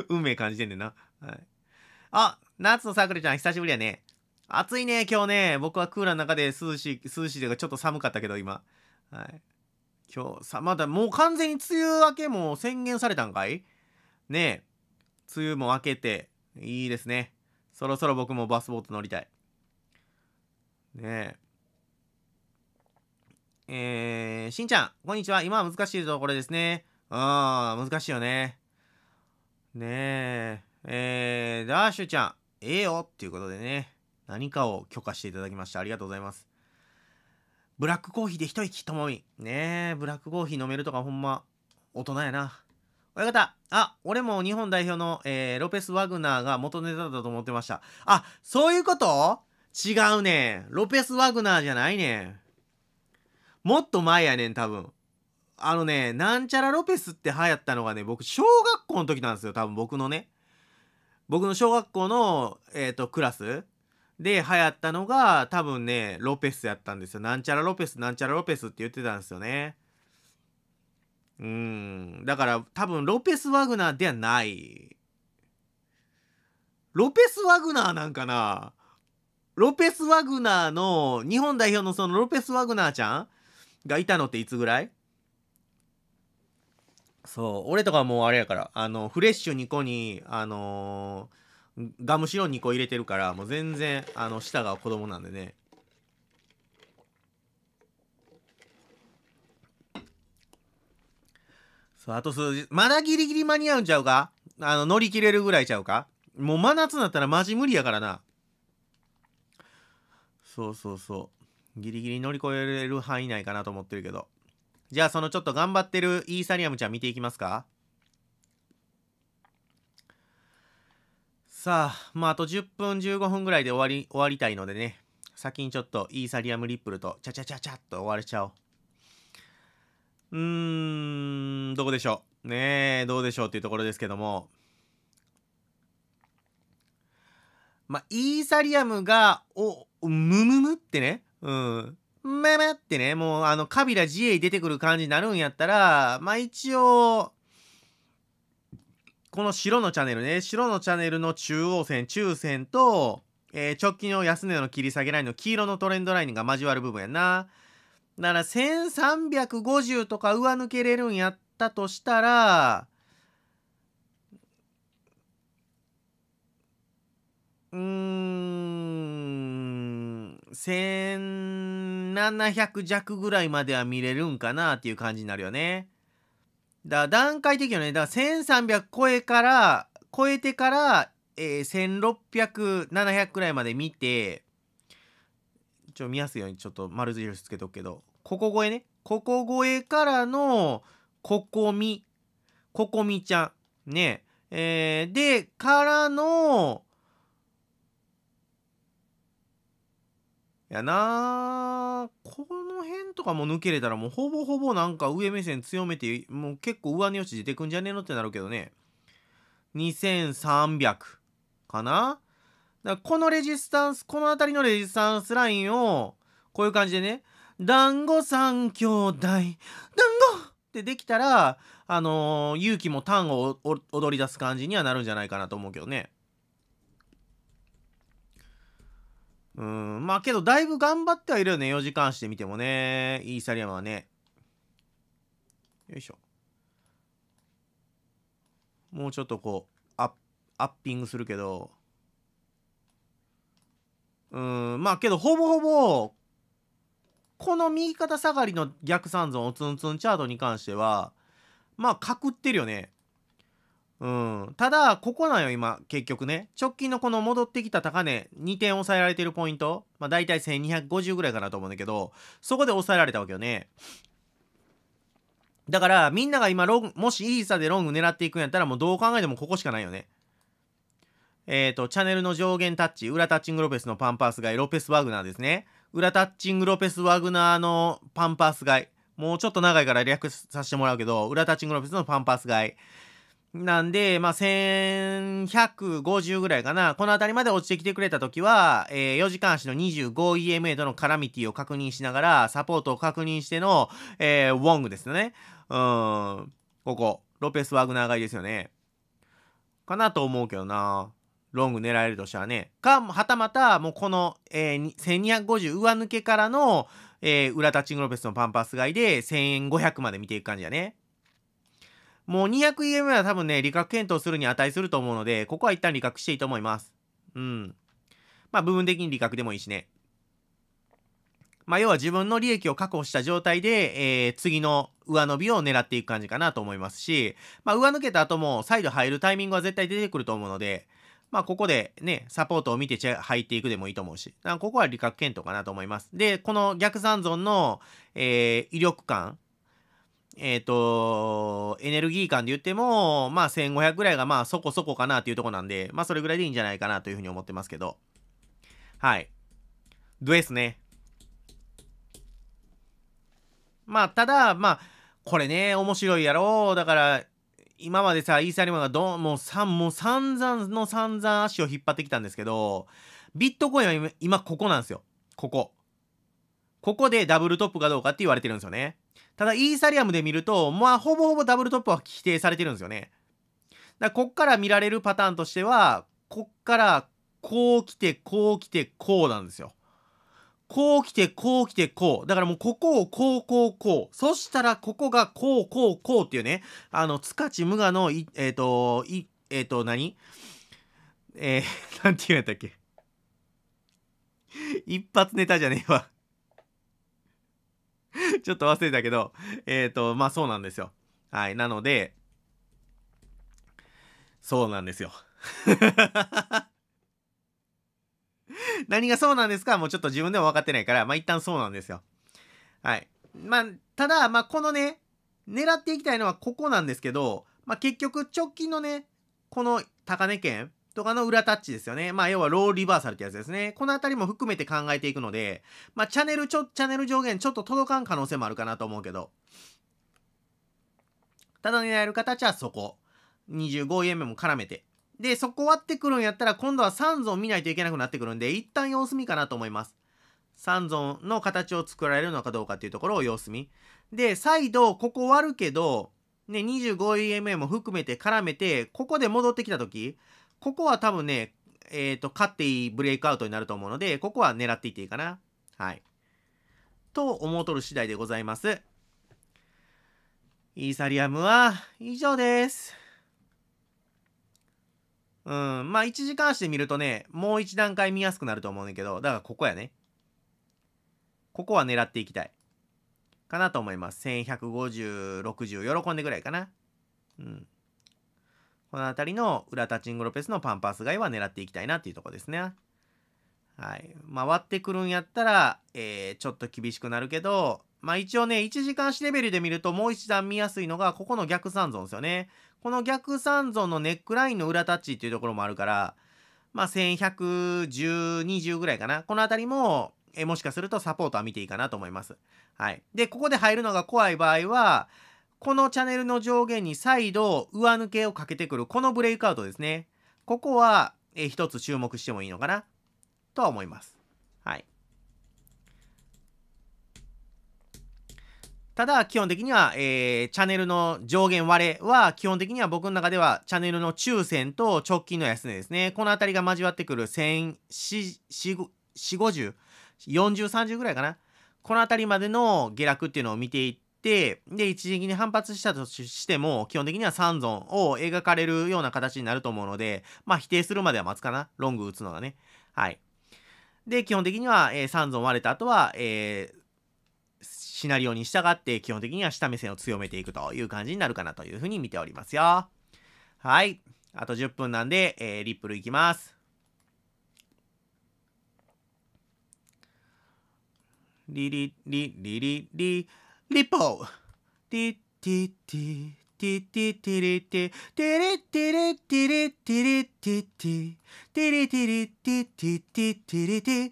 Speaker 1: 運命感じてんねんな。はい。あ、夏のさくらちゃん、久しぶりやね。暑いね、今日ね。僕はクーラーの中で涼しい、涼しいというか、ちょっと寒かったけど、今。はい。今日さ、まだもう完全に梅雨明けも宣言されたんかいねえ。梅雨も明けて、いいですね。そろそろ僕もバスボート乗りたい。ねえ。えー、しんちゃん、こんにちは。今は難しいところですね。ああ、難しいよね。ねえ。えー、ダッシュちゃん、ええよっていうことでね、何かを許可していただきましてありがとうございます。ブラックコーヒーで一息ともみ。ねえ、ブラックコーヒー飲めるとかほんま、大人やな。親方、あ、俺も日本代表の、えー、ロペス・ワグナーが元ネタだと思ってました。あ、そういうこと違うねロペス・ワグナーじゃないねもっと前やねん、多分。あのね、なんちゃらロペスって流行ったのがね、僕、小学校の時なんですよ、多分僕のね。僕の小学校の、えーと、とクラスで流行ったのが多分ねロペスやったんですよなんちゃらロペスなんちゃらロペスって言ってたんですよねうんだから多分ロペス・ワグナーではないロペス・ワグナーなんかなロペス・ワグナーの日本代表のそのロペス・ワグナーちゃんがいたのっていつぐらいそう、俺とかもうあれやから、あの、フレッシュ2個に、あのー、ガムシロ2個入れてるから、もう全然、あの、舌が子供なんでね。そう、あと数日、まだギリギリ間に合うんちゃうかあの、乗り切れるぐらいちゃうかもう真夏になったらマジ無理やからな。そうそうそう。ギリギリ乗り越えれる範囲内かなと思ってるけど。じゃあそのちょっと頑張ってるイーサリアムちゃん見ていきますかさあまああと10分15分ぐらいで終わり終わりたいのでね先にちょっとイーサリアムリップルとチャチャチャチャっと終われちゃおううーんどこでしょうねえどうでしょうっていうところですけどもまあイーサリアムがおむむむってねうんめめってね、もうあの、カビラ自衛出てくる感じになるんやったら、まあ一応、この白のチャンネルね、白のチャンネルの中央線、中線と、えー、直近の安値の切り下げラインの黄色のトレンドラインが交わる部分やな。なら1350とか上抜けれるんやったとしたら、うーん、1700弱ぐらいまでは見れるんかなっていう感じになるよね。だから段階的よね。だから1300超えから、超えてから、えー、1600、700くらいまで見て、ちょ、見やすいようにちょっと丸印つけとくけど、ここ越えね。ここ越えからの、ここみ。ここみちゃん。ね。えー、で、からの、やなこの辺とかも抜けれたらもうほぼほぼなんか上目線強めて、もう結構上値落ち出てくんじゃねえのってなるけどね。2300かなだからこのレジスタンス、この辺りのレジスタンスラインを、こういう感じでね、団子三兄弟、団子ってできたら、あのー、勇気も単語を踊り出す感じにはなるんじゃないかなと思うけどね。うん、まあけど、だいぶ頑張ってはいるよね、4時間してみてもね、イーサリアムはね。よいしょ。もうちょっとこう、アッアッピングするけど、うん、まあけど、ほぼほぼ、この右肩下がりの逆三尊おつんつんチャートに関しては、まあ、かくってるよね。うん、ただ、ここなんよ、今、結局ね。直近のこの戻ってきた高値、2点抑えられてるポイント、まあ、大体1250ぐらいかなと思うんだけど、そこで抑えられたわけよね。だから、みんなが今ロング、もしイーサでロング狙っていくんやったら、もうどう考えてもここしかないよね。えっ、ー、と、チャンネルの上限タッチ、裏タッチングロペスのパンパース買い、ロペスワグナーですね。裏タッチングロペスワグナーのパンパース買い。もうちょっと長いから略させてもらうけど、裏タッチングロペスのパンパース買い。なんで、まあ、1150ぐらいかな。この辺りまで落ちてきてくれた時は、えー、4時間足の 25EMA とのカラミティを確認しながら、サポートを確認しての、えー、ウォングですよね。うん。ここ、ロペス・ワグナー買いですよね。かなと思うけどな。ロング狙えるとしたらね。か、はたまた、もうこの、えー、1250上抜けからの、えー、裏タッチングロペスのパンパス買いで1500まで見ていく感じだね。もう 200EM は多分ね、理覚検討するに値すると思うので、ここは一旦理覚していいと思います。うん。まあ、部分的に理覚でもいいしね。まあ、要は自分の利益を確保した状態で、えー、次の上伸びを狙っていく感じかなと思いますし、まあ、上抜けた後も再度入るタイミングは絶対出てくると思うので、まあ、ここでね、サポートを見て入っていくでもいいと思うし、ここは理覚検討かなと思います。で、この逆三尊の、えー、威力感、えっ、ー、と、エネルギー感で言っても、まあ1500ぐらいがまあそこそこかなっていうとこなんで、まあそれぐらいでいいんじゃないかなというふうに思ってますけど。はい。ですね。まあただ、まあ、これね、面白いやろう。だから、今までさ、イーサリアムがどもうさん、もう散々の散々足を引っ張ってきたんですけど、ビットコインは今、今ここなんですよ。ここ。ここでダブルトップかどうかって言われてるんですよね。ただ、イーサリアムで見ると、まあ、ほぼほぼダブルトップは否定されてるんですよね。だこっから見られるパターンとしては、こっからこう来て、こう来て、こうなんですよ。こう来て、こう来て、こう。だからもうここをこう、こう、こう。そしたらここがこう、こう、こうっていうね、あの、塚地無我の、えっ、ー、と、いえっ、ー、と、何えー、なんて言うんやったっけ。一発ネタじゃねえわ ちょっと忘れたけど、えっ、ー、と、まあそうなんですよ。はい。なので、そうなんですよ。何がそうなんですかもうちょっと自分でも分かってないから、まあ一旦そうなんですよ。はい。まあ、ただ、まあこのね、狙っていきたいのはここなんですけど、まあ結局直近のね、この高値圏、とかの裏タッチですよね。まあ、要はローリバーサルってやつですね。このあたりも含めて考えていくので、まあ、チャンネルちょ、チャンネル上限ちょっと届かん可能性もあるかなと思うけど。ただ狙える形はそこ。25円目も絡めて。で、そこ割ってくるんやったら、今度は3ゾン見ないといけなくなってくるんで、一旦様子見かなと思います。3ゾンの形を作られるのかどうかっていうところを様子見。で、再度、ここ割るけど、ね、25EMA も含めて絡めて、ここで戻ってきたとき、ここは多分ね、えっ、ー、と、勝っていいブレイクアウトになると思うので、ここは狙っていっていいかな。はい。と思うとる次第でございます。イーサリアムは以上です。うん、まあ1時間足で見るとね、もう1段階見やすくなると思うんだけど、だからここやね。ここは狙っていきたい。かなと思います。1150、60、喜んでぐらいかな。うん。この辺りの裏タッチングロペスのパンパース外は狙っていきたいなっていうとこですね。はい。回ってくるんやったら、えー、ちょっと厳しくなるけど、まあ一応ね、1時間足レベルで見るともう一段見やすいのが、ここの逆三尊ですよね。この逆三尊のネックラインの裏タッチっていうところもあるから、まあ1110、20ぐらいかな。この辺りも、えもしかするとサポートは見ていいかなと思います。はい。で、ここで入るのが怖い場合は、このチャンネルの上限に再度上抜けをかけてくるこのブレイクアウトですね。ここは、一つ注目してもいいのかなとは思います。はい。ただ、基本的には、えー、チャンネルの上限割れは、基本的には僕の中では、チャンネルの中線と直近の安値ですね。この辺りが交わってくる1000、4、50、40、30ぐらいかな。この辺りまでの下落っていうのを見ていって、で、一時的に反発したとしても、基本的には三尊を描かれるような形になると思うので、まあ否定するまでは待つかな。ロング打つのがね。はい。で、基本的には、えー、三尊割れた後は、えー、シナリオに従って基本的には下目線を強めていくという感じになるかなというふうに見ておりますよ。はい。あと10分なんで、えー、リップルいきます。リリリリリリリポティティティティティティリティティリティリティリティリティティティリティリティティティティリティティ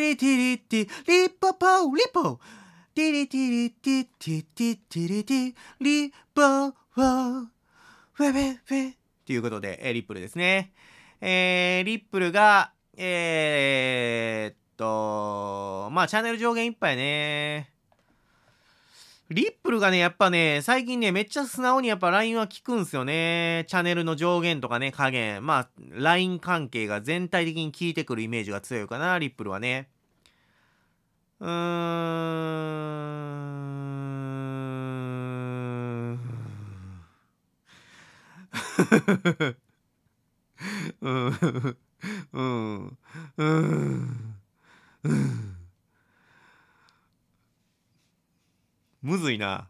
Speaker 1: リティリティリポポリポティリティリティティティティリティリポポウェベフェということで、リップルですね。えー、リップルが、えー、っと、まあ、チャンネル上限いっぱいね。リップルがね、やっぱね、最近ね、めっちゃ素直にやっぱ LINE は聞くんすよね。チャンネルの上限とかね、加減。まあ、LINE 関係が全体的に効いてくるイメージが強いかな、リップルはね。うーん。
Speaker 2: うん。うん。うん。うん。
Speaker 1: むずいな。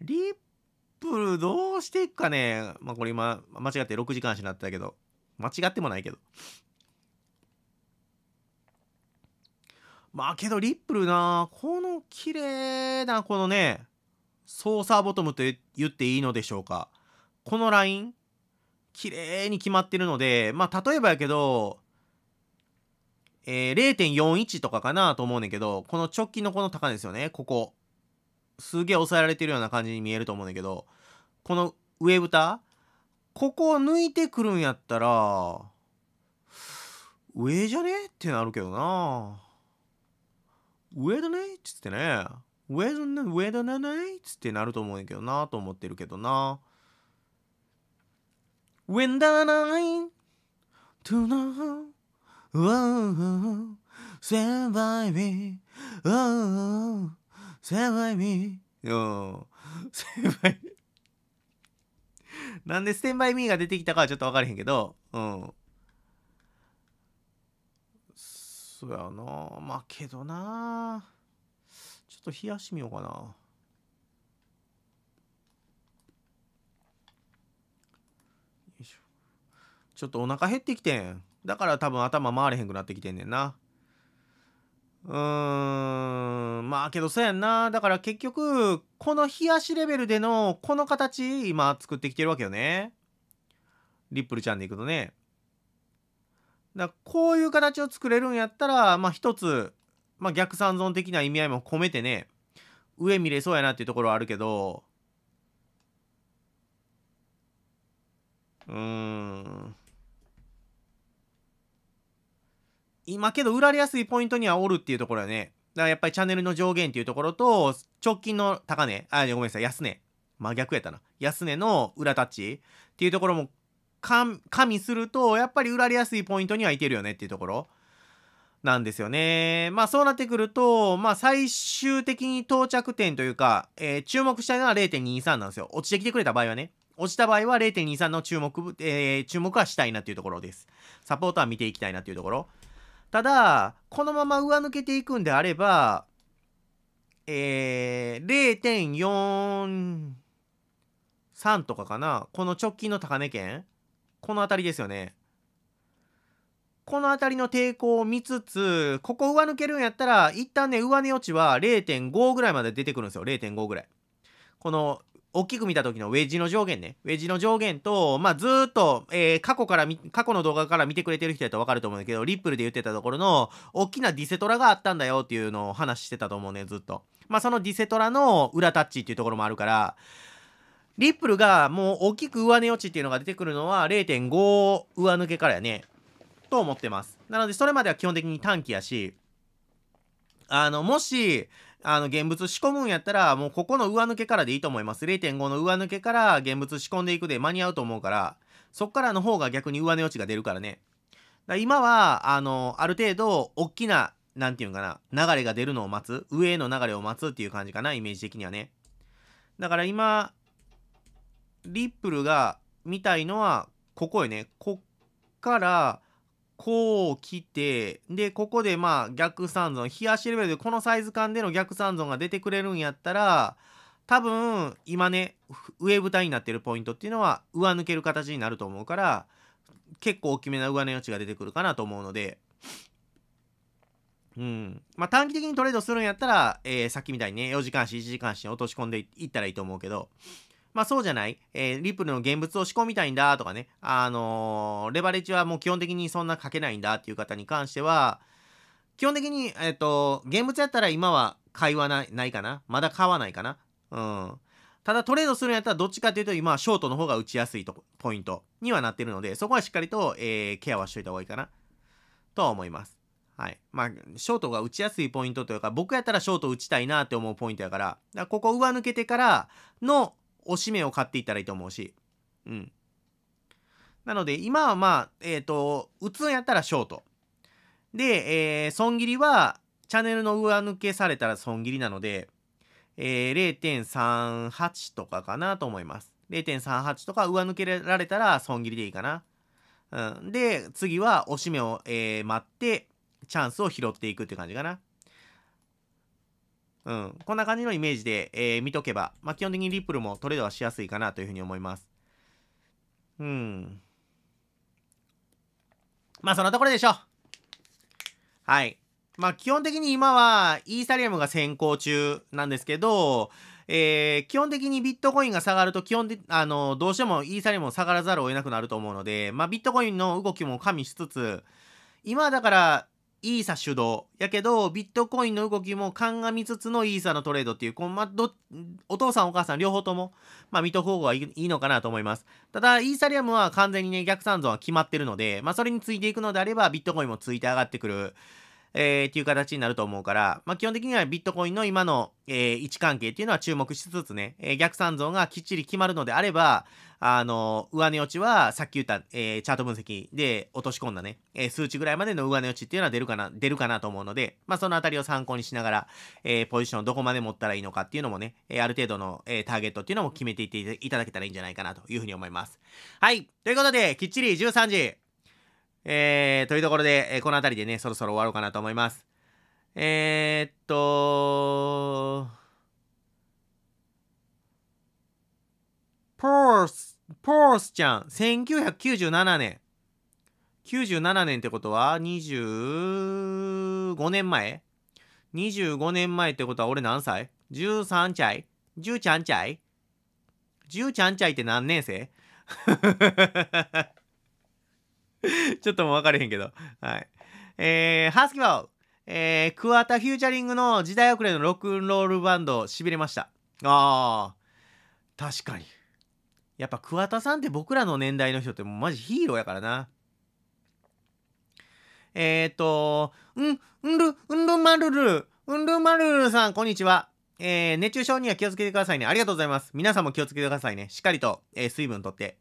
Speaker 1: リップルどうしていくかね。まあこれ今、間違って6時間しなったけど。間違ってもないけど。まあけどリップルな、この綺麗なこのね、ソーサーボトムと言っていいのでしょうか。このライン、綺麗に決まってるので、まあ例えばやけど、えー、0.41とかかなと思うねんけど、この直近のこの高値ですよね、ここ。すげえ抑えられてるような感じに見えると思うねんけど、この上蓋ここを抜いてくるんやったら、上じゃねってなるけどな上だねっつってね。上だね、上だねっつってなると思うんやけどなと思ってるけどな。When the n i t o n うん。s t n d by me. s n d by me. s n d by me. なんでステンバイミーが出てきたかはちょっと分からへんけど、うん。そうやな。まあけどな。ちょっと冷やしてみようかな。ちょっとお腹減ってきてん。だから多分頭回れへんくなってきてんねんな。うーん、まあけどそうやんな。だから結局、この冷やしレベルでのこの形、今作ってきてるわけよね。リップルちゃんでいくとね。だこういう形を作れるんやったら、まあ一つ、まあ逆三存的な意味合いも込めてね、上見れそうやなっていうところはあるけど、うーん。今けど売られやすいポイントにはおるっていうところはね、だからやっぱりチャンネルの上限っていうところと、直近の高値、あ、ごめんなさい、安値。真逆やったな。安値の裏タッチっていうところも加味すると、やっぱり売られやすいポイントにはいけるよねっていうところなんですよね。まあそうなってくると、まあ最終的に到着点というか、えー、注目したいのは0.23なんですよ。落ちてきてくれた場合はね。落ちた場合は0.23の注目、えー、注目はしたいなっていうところです。サポートは見ていきたいなっていうところ。ただ、このまま上抜けていくんであれば、えー、0.43とかかな。この直近の高値圏。この辺りですよね。この辺りの抵抗を見つつ、ここ上抜けるんやったら、一旦ね、上値落ちは0.5ぐらいまで出てくるんですよ。0.5ぐらい。この大きく見た時のウェッジの上限ね。ウェッジの上限と、まあ、ずっと、えー、過去から、過去の動画から見てくれてる人やったらわかると思うんだけど、リップルで言ってたところの、大きなディセトラがあったんだよっていうのを話してたと思うね、ずっと。まあ、そのディセトラの裏タッチっていうところもあるから、リップルがもう大きく上値落ちっていうのが出てくるのは0.5上抜けからやね。と思ってます。なので、それまでは基本的に短期やし、あの、もし、あの現物仕込むんやったらもうここの上抜けからでいいと思います0.5の上抜けから現物仕込んでいくで間に合うと思うからそっからの方が逆に上値落ちが出るからねだ今はあのある程度大きな何て言うんかな流れが出るのを待つ上への流れを待つっていう感じかなイメージ的にはねだから今リップルが見たいのはここよねこっからこう来て、で、ここでまあ逆三尊、冷やしレベルでこのサイズ感での逆三尊が出てくれるんやったら、多分今ね、上蓋になってるポイントっていうのは上抜ける形になると思うから、結構大きめな上値余地が出てくるかなと思うので、うん。まあ短期的にトレードするんやったら、えー、さっきみたいにね、4時間足、1時間足に落とし込んでいったらいいと思うけど、まあそうじゃない、えー、リップルの現物を仕込みたいんだとかね、あのー、レバレッジはもう基本的にそんなかけないんだっていう方に関しては、基本的に、えっ、ー、と、現物やったら今は買いはないないかなまだ買わないかなうん。ただトレードするんやったらどっちかというと今はショートの方が打ちやすいとポイントにはなってるので、そこはしっかりと、えー、ケアはしといた方がいいかなとは思います。はい。まあ、ショートが打ちやすいポイントというか、僕やったらショート打ちたいなって思うポイントやから、からここ上抜けてからの、おしめを買っていったらいいと思うし。うん。なので、今はまあ、えっ、ー、と、打つんやったらショート。で、えー、損切りは、チャンネルの上抜けされたら損切りなので、えー、0.38とかかなと思います。0.38とか上抜けられたら損切りでいいかな。うん、で、次はおしめを、えー、待って、チャンスを拾っていくって感じかな。うん、こんな感じのイメージで、えー、見とけば、まあ、基本的にリップルもトレードはしやすいかなというふうに思います。うん。まあ、そんなところでしょう。はい。まあ、基本的に今はイーサリアムが先行中なんですけど、えー、基本的にビットコインが下がると基本であのどうしてもイーサリアムも下がらざるを得なくなると思うので、まあ、ビットコインの動きも加味しつつ今だからイーサ主導やけどビットコインの動きも鑑みつつのイーサのトレードっていうこう、まどお父さんお母さん両方とも、まあ、見とく方がいいのかなと思いますただイーサリアムは完全にね逆三存は決まってるので、まあ、それについていくのであればビットコインもついて上がってくるえー、っていう形になると思うから、まあ、基本的にはビットコインの今の、えー、位置関係っていうのは注目しつつね、えー、逆算像がきっちり決まるのであれば、あのー、上値落ちはさっき言った、えー、チャート分析で落とし込んだね、えー、数値ぐらいまでの上値落ちっていうのは出るかな、出るかなと思うので、まあ、そのあたりを参考にしながら、えー、ポジションどこまで持ったらいいのかっていうのもね、えー、ある程度の、えー、ターゲットっていうのも決めていっていただけたらいいんじゃないかなというふうに思います。はい。ということで、きっちり13時、えー、というところで、えー、この辺りでね、そろそろ終わろうかなと思います。えー、っと、ポース、ポースちゃん、1997年。97年ってことは、25年前 ?25 年前ってことは、俺何歳 ?13 ちゃい ?10 ちゃんちゃい ?10 ちゃんちゃいって何年生 ちょっともう分かれへんけど。はい。えー、ハスキバー、えー、桑田フューチャリングの時代遅れのロックンロールバンド、しびれました。あー、確かに。やっぱ桑田さんって僕らの年代の人ってもうマジヒーローやからな。えっ、ー、と、うん、うんる、うんるまるる、うんるまるるさん、こんにちは。えー、熱中症には気をつけてくださいね。ありがとうございます。皆さんも気をつけてくださいね。しっかりと、えー、水分とって。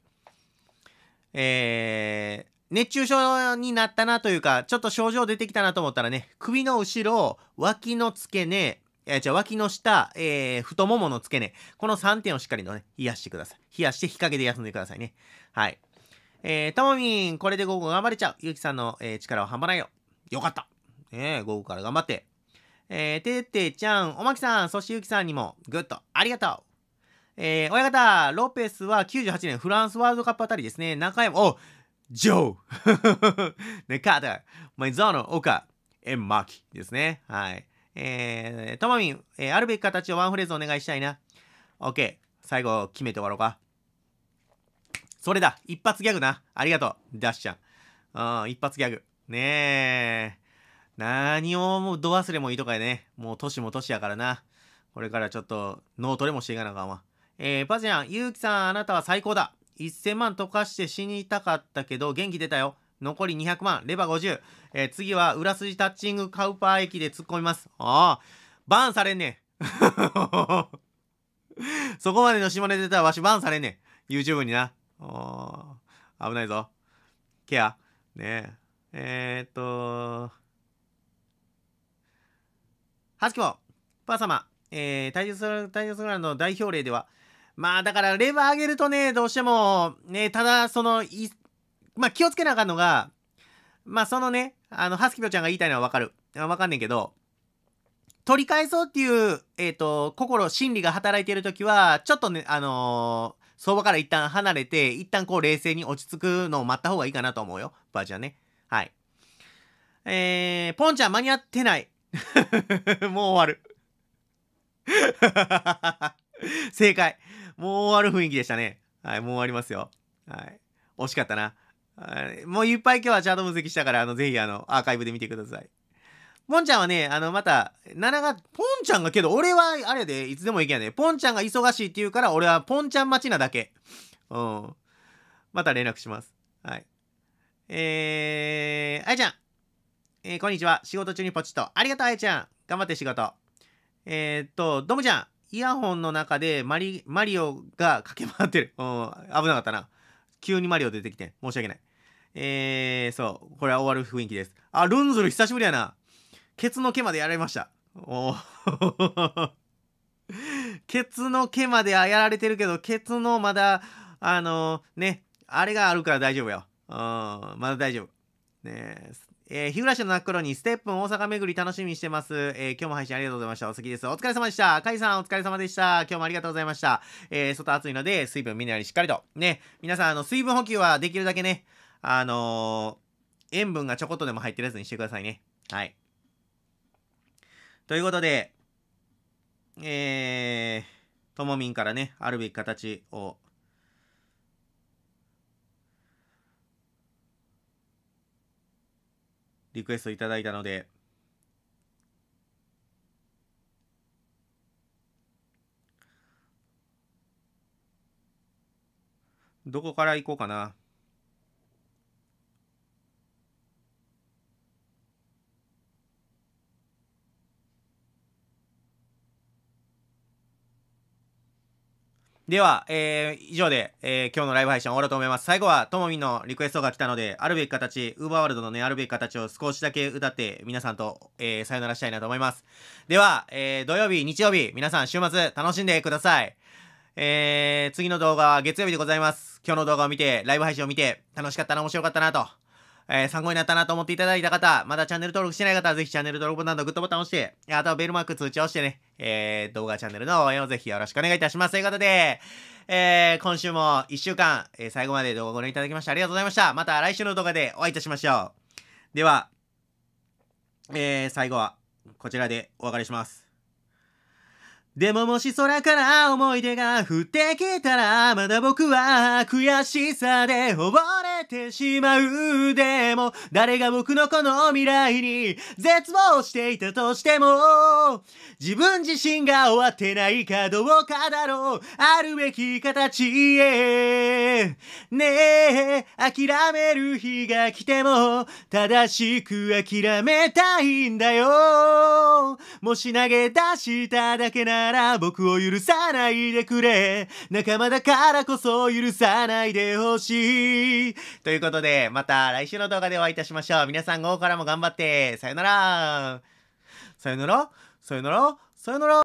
Speaker 1: え熱中症になったなというか、ちょっと症状出てきたなと思ったらね、首の後ろ、脇の付け根、えじゃあ脇の下、えー、太ももの付け根。この3点をしっかりとね、冷やしてください。冷やして日陰で休んでくださいね。はい。えー、たもみん、これで午後頑張れちゃう。ゆきさんの、えー、力は半端ないよ。よかった。えー、午後から頑張って。えー、てってちゃん、おまきさん、そしてゆきさんにも、グッド、ありがとう。えー、親方、ロペスは98年フランスワールドカップあたりですね。中山、おジョーね、カーター、マイザーのカ、エンマキですね。はい。えー、トマミン、えー、あるべき形をワンフレーズお願いしたいな。オッケー、最後、決めて終わろうか。それだ。一発ギャグな。ありがとう。ダッシュちゃん。うん、一発ギャグ。ねえ。何をもう、ど忘れもいいとかね。もう、年も年やからな。これからちょっと、脳トレもしていかなあかんわ。えー、パジャン、ゆうきさん、あなたは最高だ。1000万溶かして死にたかったけど元気出たよ残り200万レバー50、えー、次は裏筋タッチングカウパー駅で突っ込みますああバーンされんねん そこまでの島根出たらわしバーンされんねん YouTube にな危ないぞケアねええー、っとはつきも、パー様えー、タイスグラン代表例では、まあだからレバー上げるとね、どうしても、ね、ただその、まあ気をつけなあかんのが、まあそのね、あの、ハスキピョちゃんが言いたいのはわかる。わかんねんけど、取り返そうっていう、えっ、ー、と、心、心理が働いてるる時は、ちょっとね、あのー、相場から一旦離れて、一旦こう冷静に落ち着くのを待った方がいいかなと思うよ。ばあちゃんね。はい。えー、ポンちゃん間に合ってない。もう終わる。正解。もう終わる雰囲気でしたね。はい、もう終わりますよ。はい。惜しかったな。もういっぱい今日はチャート分析したから、あの、ぜひあの、アーカイブで見てください。ポンちゃんはね、あの、また、7月、ポンちゃんがけど、俺は、あれで、いつでも行けやね。ポンちゃんが忙しいって言うから、俺はポンちゃん待ちなだけ。うん。また連絡します。はい。えー、あいちゃん。えー、こんにちは。仕事中にポチッと。ありがとう、あいちゃん。頑張って仕事。えー、っと、どもちゃん。イヤホンの中でマリマリオが駆け回ってる。うん、危なかったな。急にマリオ出てきて申し訳ない。えー、そう、これは終わる雰囲気です。あ、ルンズル久しぶりやな。ケツの毛までやられました。お ケツの毛までやられてるけど、ケツのまだ、あのー、ね、あれがあるから大丈夫よ。うん、まだ大丈夫。ねえー、日暮らしの泣く頃にステップン大阪巡り楽しみにしてます。えー、今日も配信ありがとうございました。お好きです。お疲れ様でした。かいさんお疲れ様でした。今日もありがとうございました。えー、外暑いので、水分みんなよりしっかりと。ね、皆さん、あの、水分補給はできるだけね、あのー、塩分がちょこっとでも入ってるやつにしてくださいね。はい。ということで、えー、ともみんからね、あるべき形をリクエストいただいたので、どこから行こうかな。では、えー、以上で、えー、今日のライブ配信終わろうと思います。最後は、ともみんのリクエストが来たので、あるべき形、ウーバーワールドのね、あるべき形を少しだけ歌って、皆さんと、えー、さよならしたいなと思います。では、えー、土曜日、日曜日、皆さん週末楽しんでください。えー、次の動画は月曜日でございます。今日の動画を見て、ライブ配信を見て、楽しかったな、面白かったなと。えー、参考になったなと思っていただいた方、まだチャンネル登録してない方はぜひチャンネル登録ボタンとグッドボタンを押して、あとはベルマーク通知をしてね、えー、動画チャンネルの応援をぜひよろしくお願いいたします。ということで、えー、今週も1週間、えー、最後まで動画をご覧いただきましてありがとうございました。また来週の動画でお会いいたしましょう。では、えー、最後はこちらでお別れします。でももし空から思い出が降ってきたら、まだ僕は悔しさで溺れてしまうでも誰が僕のこの未来に絶望していたとしても自分自身が終わってないかどうかだろうあるべき形へねえ諦める日が来ても正しく諦めたいんだよもし投げ出しただけなら僕を許さないでくれ仲間だからこそ許さないでほしい ということで、また来週の動画でお会いいたしましょう。皆さん午後からも頑張って、さよならさよならさよならさよなら